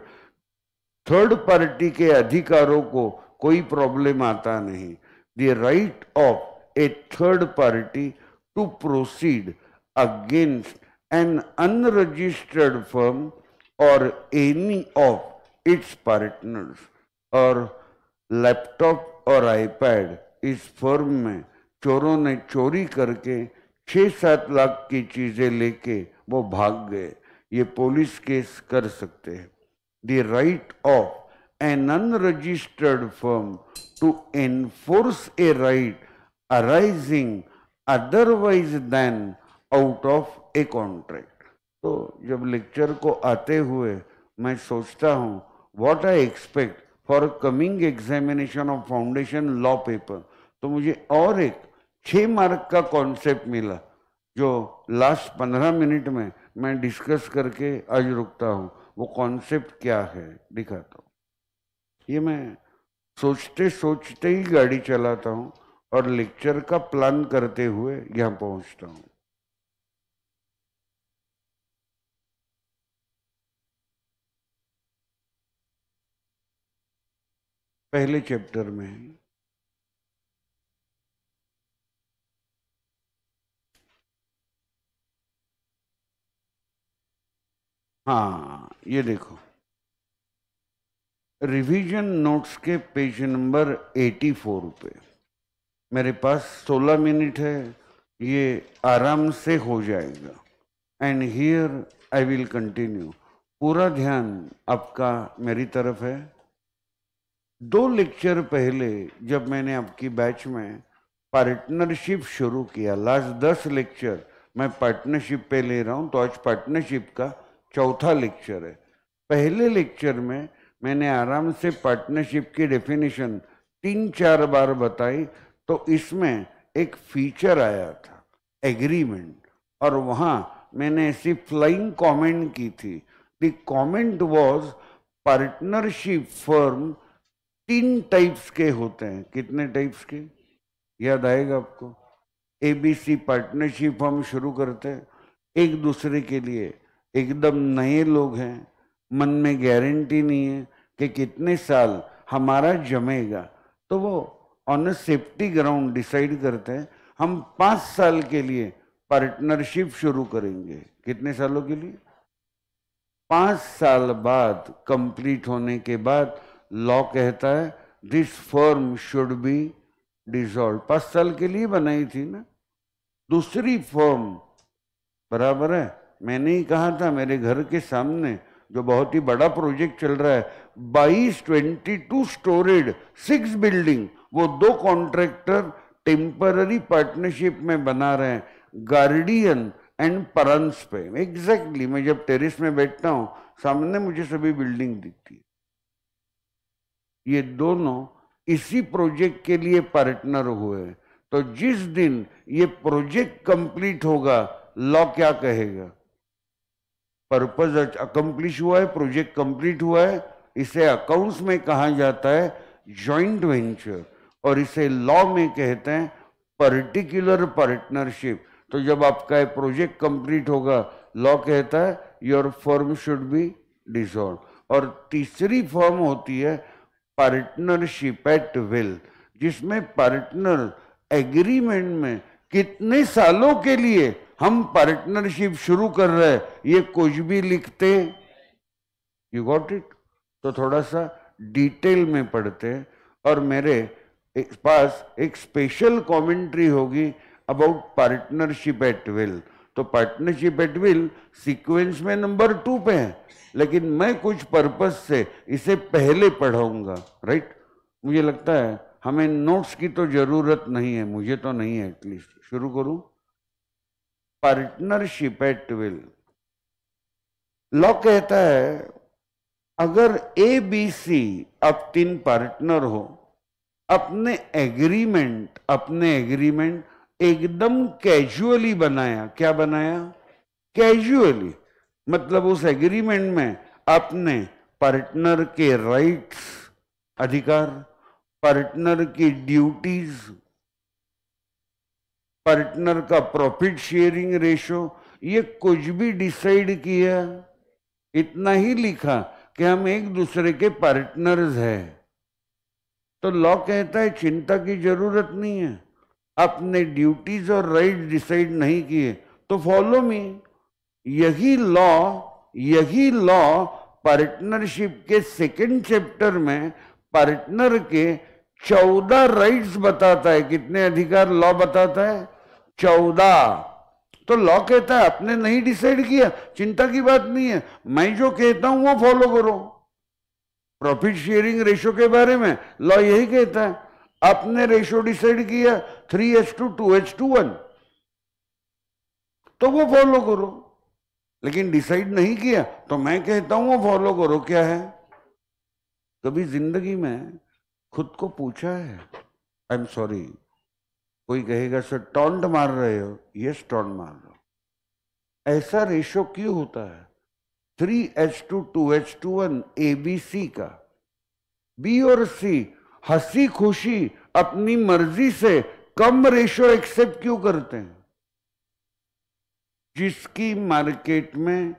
third party के अधिकारों को कोई प्रॉब्लम आता नहीं the right of a third party to proceed against an unregistered firm or any of its partners और लैपटॉप और आईपैड इस फर्म में चोरों ने चोरी करके छः सात लाख की चीज़ें लेके वो भाग गए ये पुलिस केस कर सकते हैं the right of an unregistered firm to enforce a right arising otherwise than out of a contract. तो जब लेक्चर को आते हुए मैं सोचता हूँ what I expect for coming examination of foundation law paper तो मुझे और एक छः मार्क का कॉन्सेप्ट मिला जो लास्ट पंद्रह मिनट में मैं डिस्कस करके आज रुकता हूँ वो कॉन्सेप्ट क्या है दिखाता हूँ ये मैं सोचते सोचते ही गाड़ी चलाता हूँ और लेक्चर का प्लान करते हुए यहां पहुंचता हूं पहले चैप्टर में हाँ ये देखो रिवीजन नोट्स के पेज नंबर 84 पे मेरे पास 16 मिनट है ये आराम से हो जाएगा and here I will continue पूरा ध्यान आपका मेरी तरफ है दो लेक्चर पहले जब मैंने आपकी बैच में पार्टनरशिप शुरू किया लास्ट दस लेक्चर मैं पार्टनरशिप पे ले रहा हूँ तो आज पार्टनरशिप का चौथा लेक्चर है पहले लेक्चर में मैंने आराम से पार्टनरशिप की डेफिनेशन तीन चार बार बताई तो इसमें एक फीचर आया था एग्रीमेंट और वहाँ मैंने ऐसी फ्लाइंग कमेंट की थी the comment was partnership firm तीन टाइप्स के होते हैं कितने टाइप्स के याद आएगा आपको ए बी सी पार्टनरशिप हम शुरू करते हैं एक दूसरे के लिए एकदम नए लोग हैं मन में गारंटी नहीं है कि कितने साल हमारा जमेगा तो वो on a safety ground decide करते हैं हम पांच साल के लिए पार्टनरशिप शुरू करेंगे कितने सालों के लिए पांच साल बाद कंप्लीट होने के बाद लॉ कहता है this firm should be dissolve पांच साल के लिए बनाई थी ना दूसरी फर्म बराबर है मैंने ही कहा था मेरे घर के सामने जो बहुत ही बड़ा प्रोजेक्ट चल रहा है बाईस twenty two storeyed six building वो दो कॉन्ट्रैक्टर टेम्पररी पार्टनरशिप में बना रहे हैं गार्डियन एंड परंस पे एग्जैक्टली exactly, मैं जब टेरिस में बैठता हूं सामने मुझे सभी बिल्डिंग दिखती है ये दोनों इसी प्रोजेक्ट के लिए पार्टनर हुए तो जिस दिन ये प्रोजेक्ट कंप्लीट होगा लॉ क्या कहेगा पर्पज अकम्प्लिश हुआ है प्रोजेक्ट कंप्लीट हुआ है इसे अकाउंट्स में कहा जाता है जॉइंट वेंचर और इसे लॉ में कहते हैं पर्टिकुलर पार्टनरशिप तो जब आपका प्रोजेक्ट कंप्लीट होगा लॉ कहता है your firm should be dissolve और तीसरी फॉर्म होती है पार्टनरशिप एट विल जिसमें पार्टनर एग्रीमेंट में कितने सालों के लिए हम पार्टनरशिप शुरू कर रहे हैं ये कुछ भी लिखते यू गॉट इट तो थोड़ा सा डिटेल में पढ़ते हैं और मेरे एक पास एक स्पेशल कमेंट्री होगी अबाउट पार्टनरशिप एट विल तो पार्टनरशिप एट विल सीक्वेंस में नंबर टू पे है लेकिन मैं कुछ पर्पस से इसे पहले पढ़ाऊंगा राइट मुझे लगता है हमें नोट्स की तो जरूरत नहीं है मुझे तो नहीं है एटलीस्ट शुरू करूं पार्टनरशिप एट विल लॉ कहता है अगर ए बी सी आप तीन पार्टनर हो अपने एग्रीमेंट अपने एग्रीमेंट एकदम कैजुअली बनाया क्या बनाया कैजुअली मतलब उस एग्रीमेंट में अपने पार्टनर के राइट्स अधिकार पार्टनर की ड्यूटीज पार्टनर का प्रॉफिट शेयरिंग रेशो ये कुछ भी डिसाइड किया इतना ही लिखा कि हम एक दूसरे के पार्टनर्स हैं तो लॉ कहता है चिंता की जरूरत नहीं है अपने ड्यूटीज और राइट डिसाइड नहीं किए तो फॉलो मी यही लॉ यही लॉ पार्टनरशिप के सेकंड चैप्टर में पार्टनर के चौदह राइट्स बताता है कितने अधिकार लॉ बताता है चौदह तो लॉ कहता है आपने नहीं डिसाइड किया चिंता की बात नहीं है मैं जो कहता हूं वो फॉलो करो प्रॉफिट शेयरिंग रेशो के बारे में लॉ यही कहता है आपने रेशो डिसाइड किया three H two two H two one तो वो फॉलो करो लेकिन डिसाइड नहीं किया तो मैं कहता हूं वो फॉलो करो क्या है कभी जिंदगी में खुद को पूछा है आई एम सॉरी कोई कहेगा सर टॉन्ट मार रहे हो यस टॉन्ट मार रहे हो ऐसा रेशो क्यों होता है three H two two H two one A B C का बी और सी हंसी खुशी अपनी मर्जी से कम रेशो एक्सेप्ट क्यों करते हैं जिसकी मार्केट में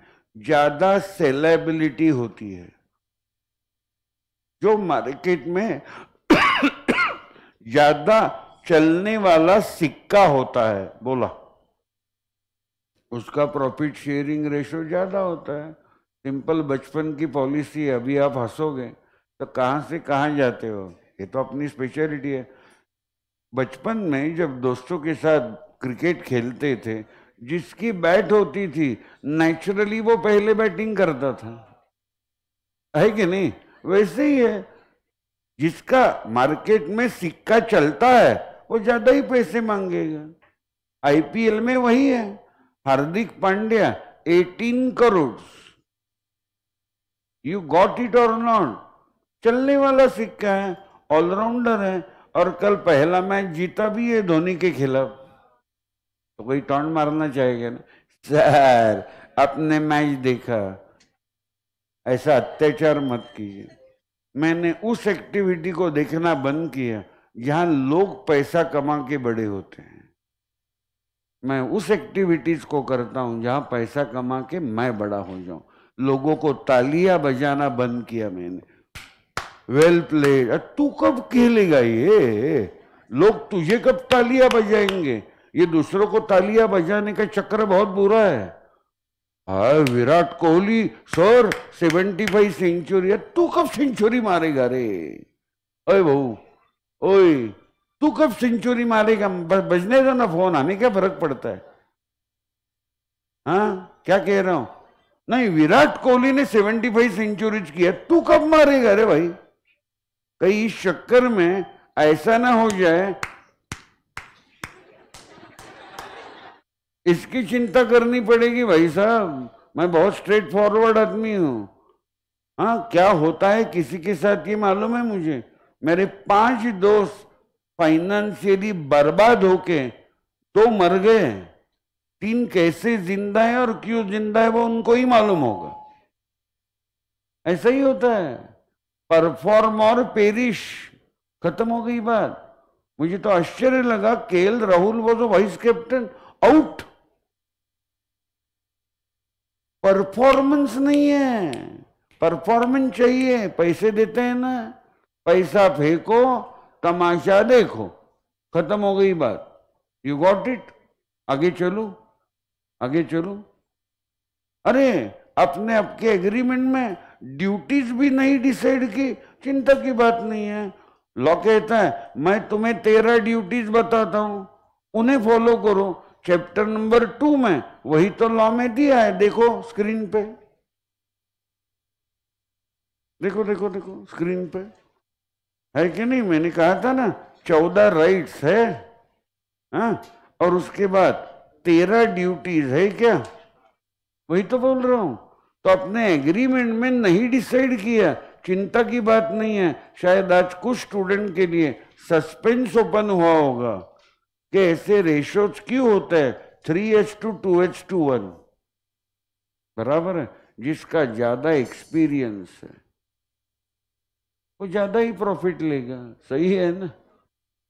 ज्यादा सेलेबिलिटी होती है जो मार्केट में ज्यादा चलने वाला सिक्का होता है बोला उसका प्रॉफिट शेयरिंग रेशो ज्यादा होता है सिंपल बचपन की पॉलिसी है अभी आप हंसोगे तो कहाँ से कहाँ जाते हो ये तो अपनी स्पेशलिटी है बचपन में जब दोस्तों के साथ क्रिकेट खेलते थे जिसकी बैट होती थी नेचुरली वो पहले बैटिंग करता था है कि नहीं वैसे ही है जिसका मार्केट में सिक्का चलता है वो ज्यादा ही पैसे मांगेगा आईपीएल में वही है Hardik Pandya 18 crore you got it और नॉट चलने वाला सिक्का है ऑलराउंडर है और कल पहला मैच जीता भी है धोनी के खिलाफ तो कोई टॉन्ट मारना चाहेगा ना सर अपने मैच देखा ऐसा अत्याचार मत कीजिए मैंने उस एक्टिविटी को देखना बंद किया जहां लोग पैसा कमा के बड़े होते हैं मैं उस एक्टिविटीज को करता हूं जहां पैसा कमा के मैं बड़ा हो जाऊं लोगों को तालियां बजाना बंद किया मैंने वेल प्लेड तू कब खेलेगा ये लोग तुझे कब तालियां बजाएंगे ये दूसरों को तालियां बजाने का चक्र बहुत बुरा है हाँ Virat Kohli sir seventy five century है तू कब सेंचुरी मारेगा रे ओए बहू ओए तू कब सेंचुरी मारेगा बस बजने दो ना फोन हमें क्या फर्क पड़ता है हाँ क्या कह रहा हूं नहीं विराट कोहली ने 75 सेंचुरीज किया तू कब मारेगा रे भाई कहीं इस चक्कर में ऐसा ना हो जाए इसकी चिंता करनी पड़ेगी भाई साहब मैं बहुत स्ट्रेट फॉरवर्ड आदमी हूं हाँ क्या होता है किसी के साथ ये मालूम है मुझे मेरे पांच दोस्त फाइनेंशियली बर्बाद होके तो मर गए तीन कैसे जिंदा है और क्यों जिंदा है वो उनको ही मालूम होगा ऐसा ही होता है परफॉर्म और पेरिश खत्म हो गई बात मुझे तो आश्चर्य लगा केएल राहुल वो जो वाइस कैप्टन आउट परफॉर्मेंस नहीं है परफॉर्मेंस चाहिए पैसे देते हैं ना पैसा फेंको तमाशा देखो खत्म हो गई बात यू गॉट इट आगे चलो आगे चलो अरे अपने आपके एग्रीमेंट में ड्यूटीज भी नहीं डिसाइड की चिंता की बात नहीं है लॉ कहता है मैं तुम्हें तेरह ड्यूटीज बताता हूं उन्हें फॉलो करो चैप्टर नंबर टू में वही तो लॉ में दिया है देखो स्क्रीन पे देखो देखो देखो स्क्रीन पे है कि नहीं मैंने कहा था ना चौदह राइट्स है हा? और उसके बाद तेरा ड्यूटीज है क्या वही तो बोल रहा हूं तो अपने एग्रीमेंट में नहीं डिसाइड किया चिंता की बात नहीं है शायद आज कुछ स्टूडेंट के लिए सस्पेंस ओपन हुआ होगा कि ऐसे रेशोज क्यों होते हैं three H two two H two one बराबर है जिसका ज्यादा एक्सपीरियंस है वो ज्यादा ही प्रॉफिट लेगा सही है ना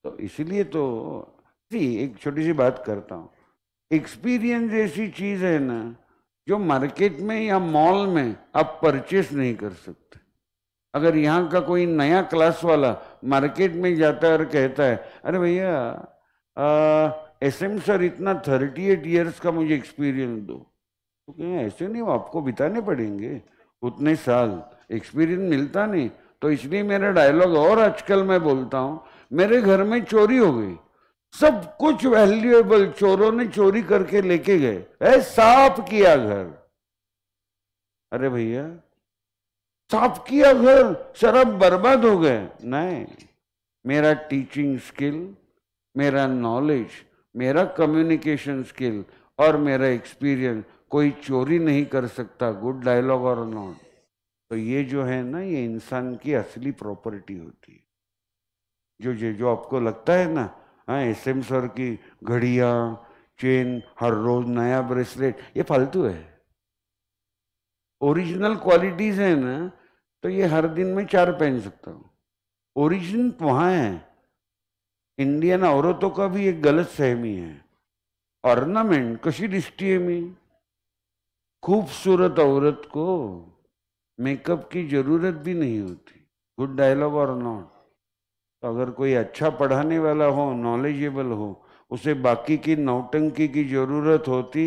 तो इसलिए तो जी एक छोटी सी बात करता हूं एक्सपीरियंस ऐसी चीज है ना जो मार्केट में या मॉल में आप परचेस नहीं कर सकते अगर यहाँ का कोई नया क्लास वाला मार्केट में जाता है और कहता है अरे भैया एस एम सर इतना थर्टी एट ईयर्स का मुझे एक्सपीरियंस दो तो कहें ऐसे नहीं वो आपको बिताने पड़ेंगे उतने साल एक्सपीरियंस मिलता नहीं तो इसलिए मेरा डायलॉग और आजकल मैं बोलता हूँ मेरे घर में चोरी हो गई सब कुछ वैल्यूएबल चोरों ने चोरी करके लेके गए ऐ साफ किया घर अरे भैया साफ किया घर शराब बर्बाद हो गए नहीं मेरा टीचिंग स्किल मेरा नॉलेज मेरा कम्युनिकेशन स्किल और मेरा एक्सपीरियंस कोई चोरी नहीं कर सकता गुड डायलॉग और नॉट तो ये जो है ना ये इंसान की असली प्रॉपर्टी होती है जो जो आपको लगता है ना हाँ एस एम सर की घड़ियाँ चेन हर रोज नया ब्रेसलेट ये फालतू है ओरिजिनल क्वालिटीज है ना तो ये हर दिन में चार पहन सकता हूँ ओरिजिन वहाँ है इंडियन औरतों का भी एक गलत सहमी है ऑर्नामेंट कशी दृष्टि है मी खूबसूरत औरत को मेकअप की जरूरत भी नहीं होती गुड डायलॉग और नॉट तो अगर कोई अच्छा पढ़ाने वाला हो नॉलेजेबल हो उसे बाकी की नौटंकी की ज़रूरत होती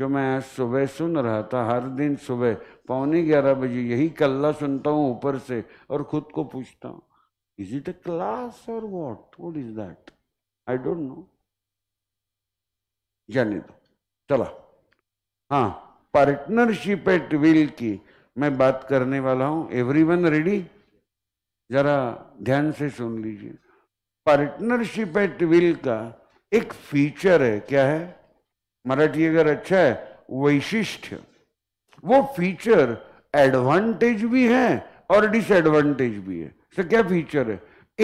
जो मैं आज सुबह सुन रहा था हर दिन सुबह पौने ग्यारह बजे यही कल्ला सुनता हूँ ऊपर से और खुद को पूछता हूँ इज इट अ क्लास और what what is that I don't know जाने दो चला हाँ पार्टनरशिप एट विल की मैं बात करने वाला हूँ एवरी वन रेडी जरा ध्यान से सुन लीजिए पार्टनरशिप एट विल का एक फीचर है क्या है मराठी अगर अच्छा है वैशिष्ट वो फीचर एडवांटेज भी है और डिसएडवांटेज भी है तो क्या फीचर है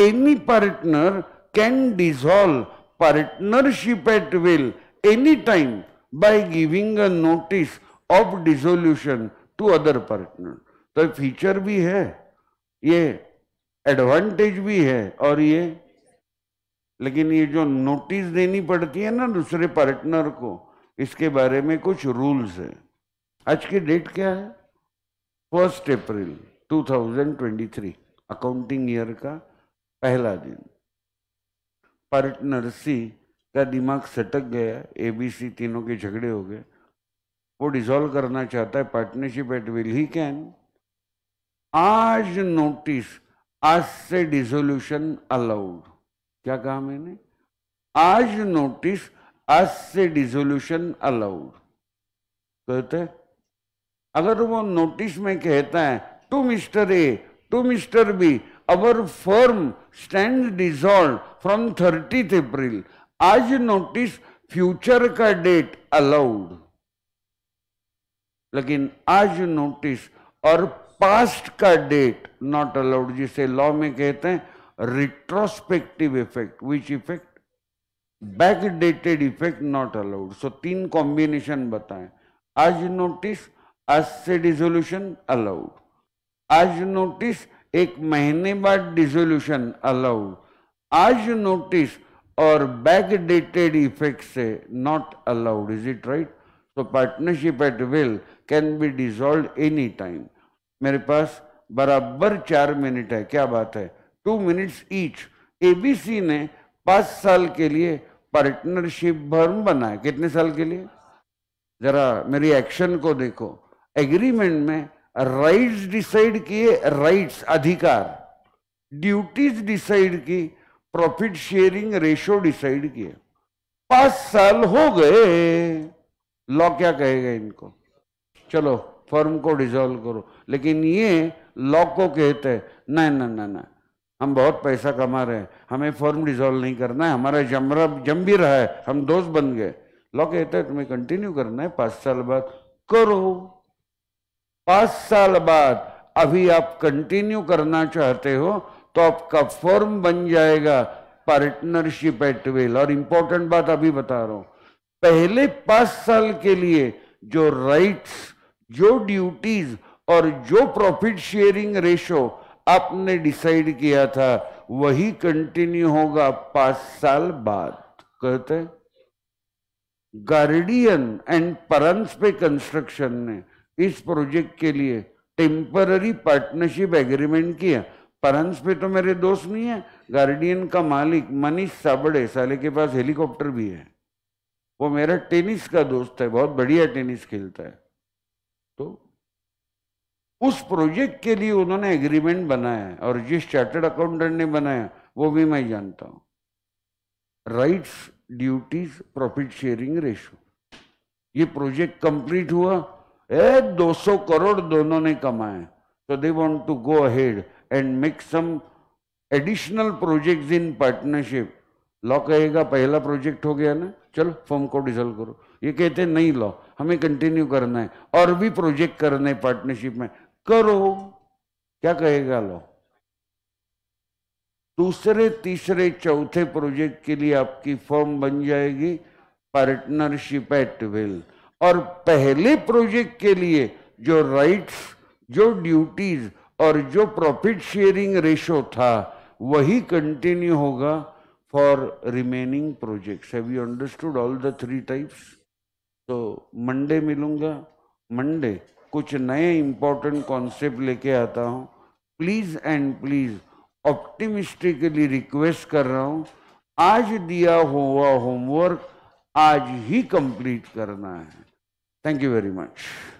any partner can dissolve partnership at will any time by giving a notice of dissolution to other partner तो फीचर भी है ये एडवांटेज भी है और ये लेकिन ये जो नोटिस देनी पड़ती है ना दूसरे पार्टनर को इसके बारे में कुछ रूल्स है आज की डेट क्या है फर्स्ट अप्रैल 2023 अकाउंटिंग ईयर का पहला दिन पार्टनर सी का दिमाग सटक गया ए बी सी तीनों के झगड़े हो गए वो डिसॉल्व करना चाहता है partnership at will he can आज नोटिस आज से डिसोल्यूशन अलाउड क्या कहा मैंने आज नोटिस आज से डिसोल्यूशन अलाउड कहते अगर वो नोटिस में कहता है to mister A to mister B our firm stand dissolve from thirty April आज नोटिस फ्यूचर का डेट अलाउड लेकिन आज नोटिस और पास्ट का डेट नॉट अलाउड जिसे लॉ में कहते हैं retrospective effect which effect back dated effect not allowed so तीन कॉम्बिनेशन बताएं आज नोटिस आज से डिजोल्यूशन अलाउड आज नोटिस एक महीने बाद डिजोल्यूशन अलाउड आज नोटिस और बैक डेटेड इफेक्ट से not allowed is it right so partnership at will can be dissolve any time मेरे पास बराबर चार मिनट है क्या बात है टू मिनट्स ईच एबीसी ने पांच साल के लिए पार्टनरशिप फर्म बनाया कितने साल के लिए जरा मेरी एक्शन को देखो एग्रीमेंट में राइट्स डिसाइड किए राइट्स अधिकार ड्यूटीज डिसाइड की प्रॉफिट शेयरिंग रेशो डिसाइड किए पांच साल हो गए लॉ क्या कहेगा इनको चलो फर्म को डिजोल्व करो लेकिन ये लॉक को कहते हैं नहीं नहीं नहीं नहीं हम बहुत पैसा कमा रहे हैं हमें फॉर्म डिजॉल्व नहीं करना है हमारा जमरा जम भी रहा है हम दोस्त बन गए लॉ कहते तुम्हें कंटिन्यू करना है पाँच साल बाद करो पाँच साल बाद अभी आप कंटिन्यू करना चाहते हो तो आपका फॉर्म बन जाएगा पार्टनरशिप एट वेल और इम्पोर्टेंट बात अभी बता रहा हूँ पहले पाँच साल के लिए जो राइट्स जो ड्यूटीज और जो प्रॉफिट शेयरिंग रेशो आपने डिसाइड किया था वही कंटिन्यू होगा पांच साल बाद कहते गार्डियन एंड परंस पे कंस्ट्रक्शन ने इस प्रोजेक्ट के लिए टेम्पररी पार्टनरशिप एग्रीमेंट किया परंस पे तो मेरे दोस्त नहीं है गार्डियन का मालिक मनीष साबड़े साले के पास हेलीकॉप्टर भी है वो मेरा टेनिस का दोस्त है बहुत बढ़िया टेनिस खेलता है तो उस प्रोजेक्ट के लिए उन्होंने एग्रीमेंट बनाया और जिस चार्टर्ड अकाउंटेंट ने बनाया वो भी मैं जानता हूं rights duties profit sharing ratio ये प्रोजेक्ट कंप्लीट हुआ ए 200 करोड़ दोनों ने कमाए तो they want to go ahead and make some additional projects in partnership law कहेगा पहला प्रोजेक्ट हो गया ना चलो फॉर्म को डिजल्व करो ये कहते नहीं लॉ हमें कंटिन्यू करना है और भी प्रोजेक्ट करने पार्टनरशिप में करो क्या कहेगा लो दूसरे तीसरे चौथे प्रोजेक्ट के लिए आपकी फॉर्म बन जाएगी पार्टनरशिप एट विल और पहले प्रोजेक्ट के लिए जो राइट्स जो ड्यूटीज और जो प्रॉफिट शेयरिंग रेशो था वही कंटिन्यू होगा for remaining projects have you understood all the three types तो मंडे मिलूंगा मंडे कुछ नए इम्पोर्टेंट कॉन्सेप्ट लेके आता हूँ please and please optimistically request कर रहा हूँ आज दिया हुआ होमवर्क आज ही कंप्लीट करना है थैंक यू वेरी मच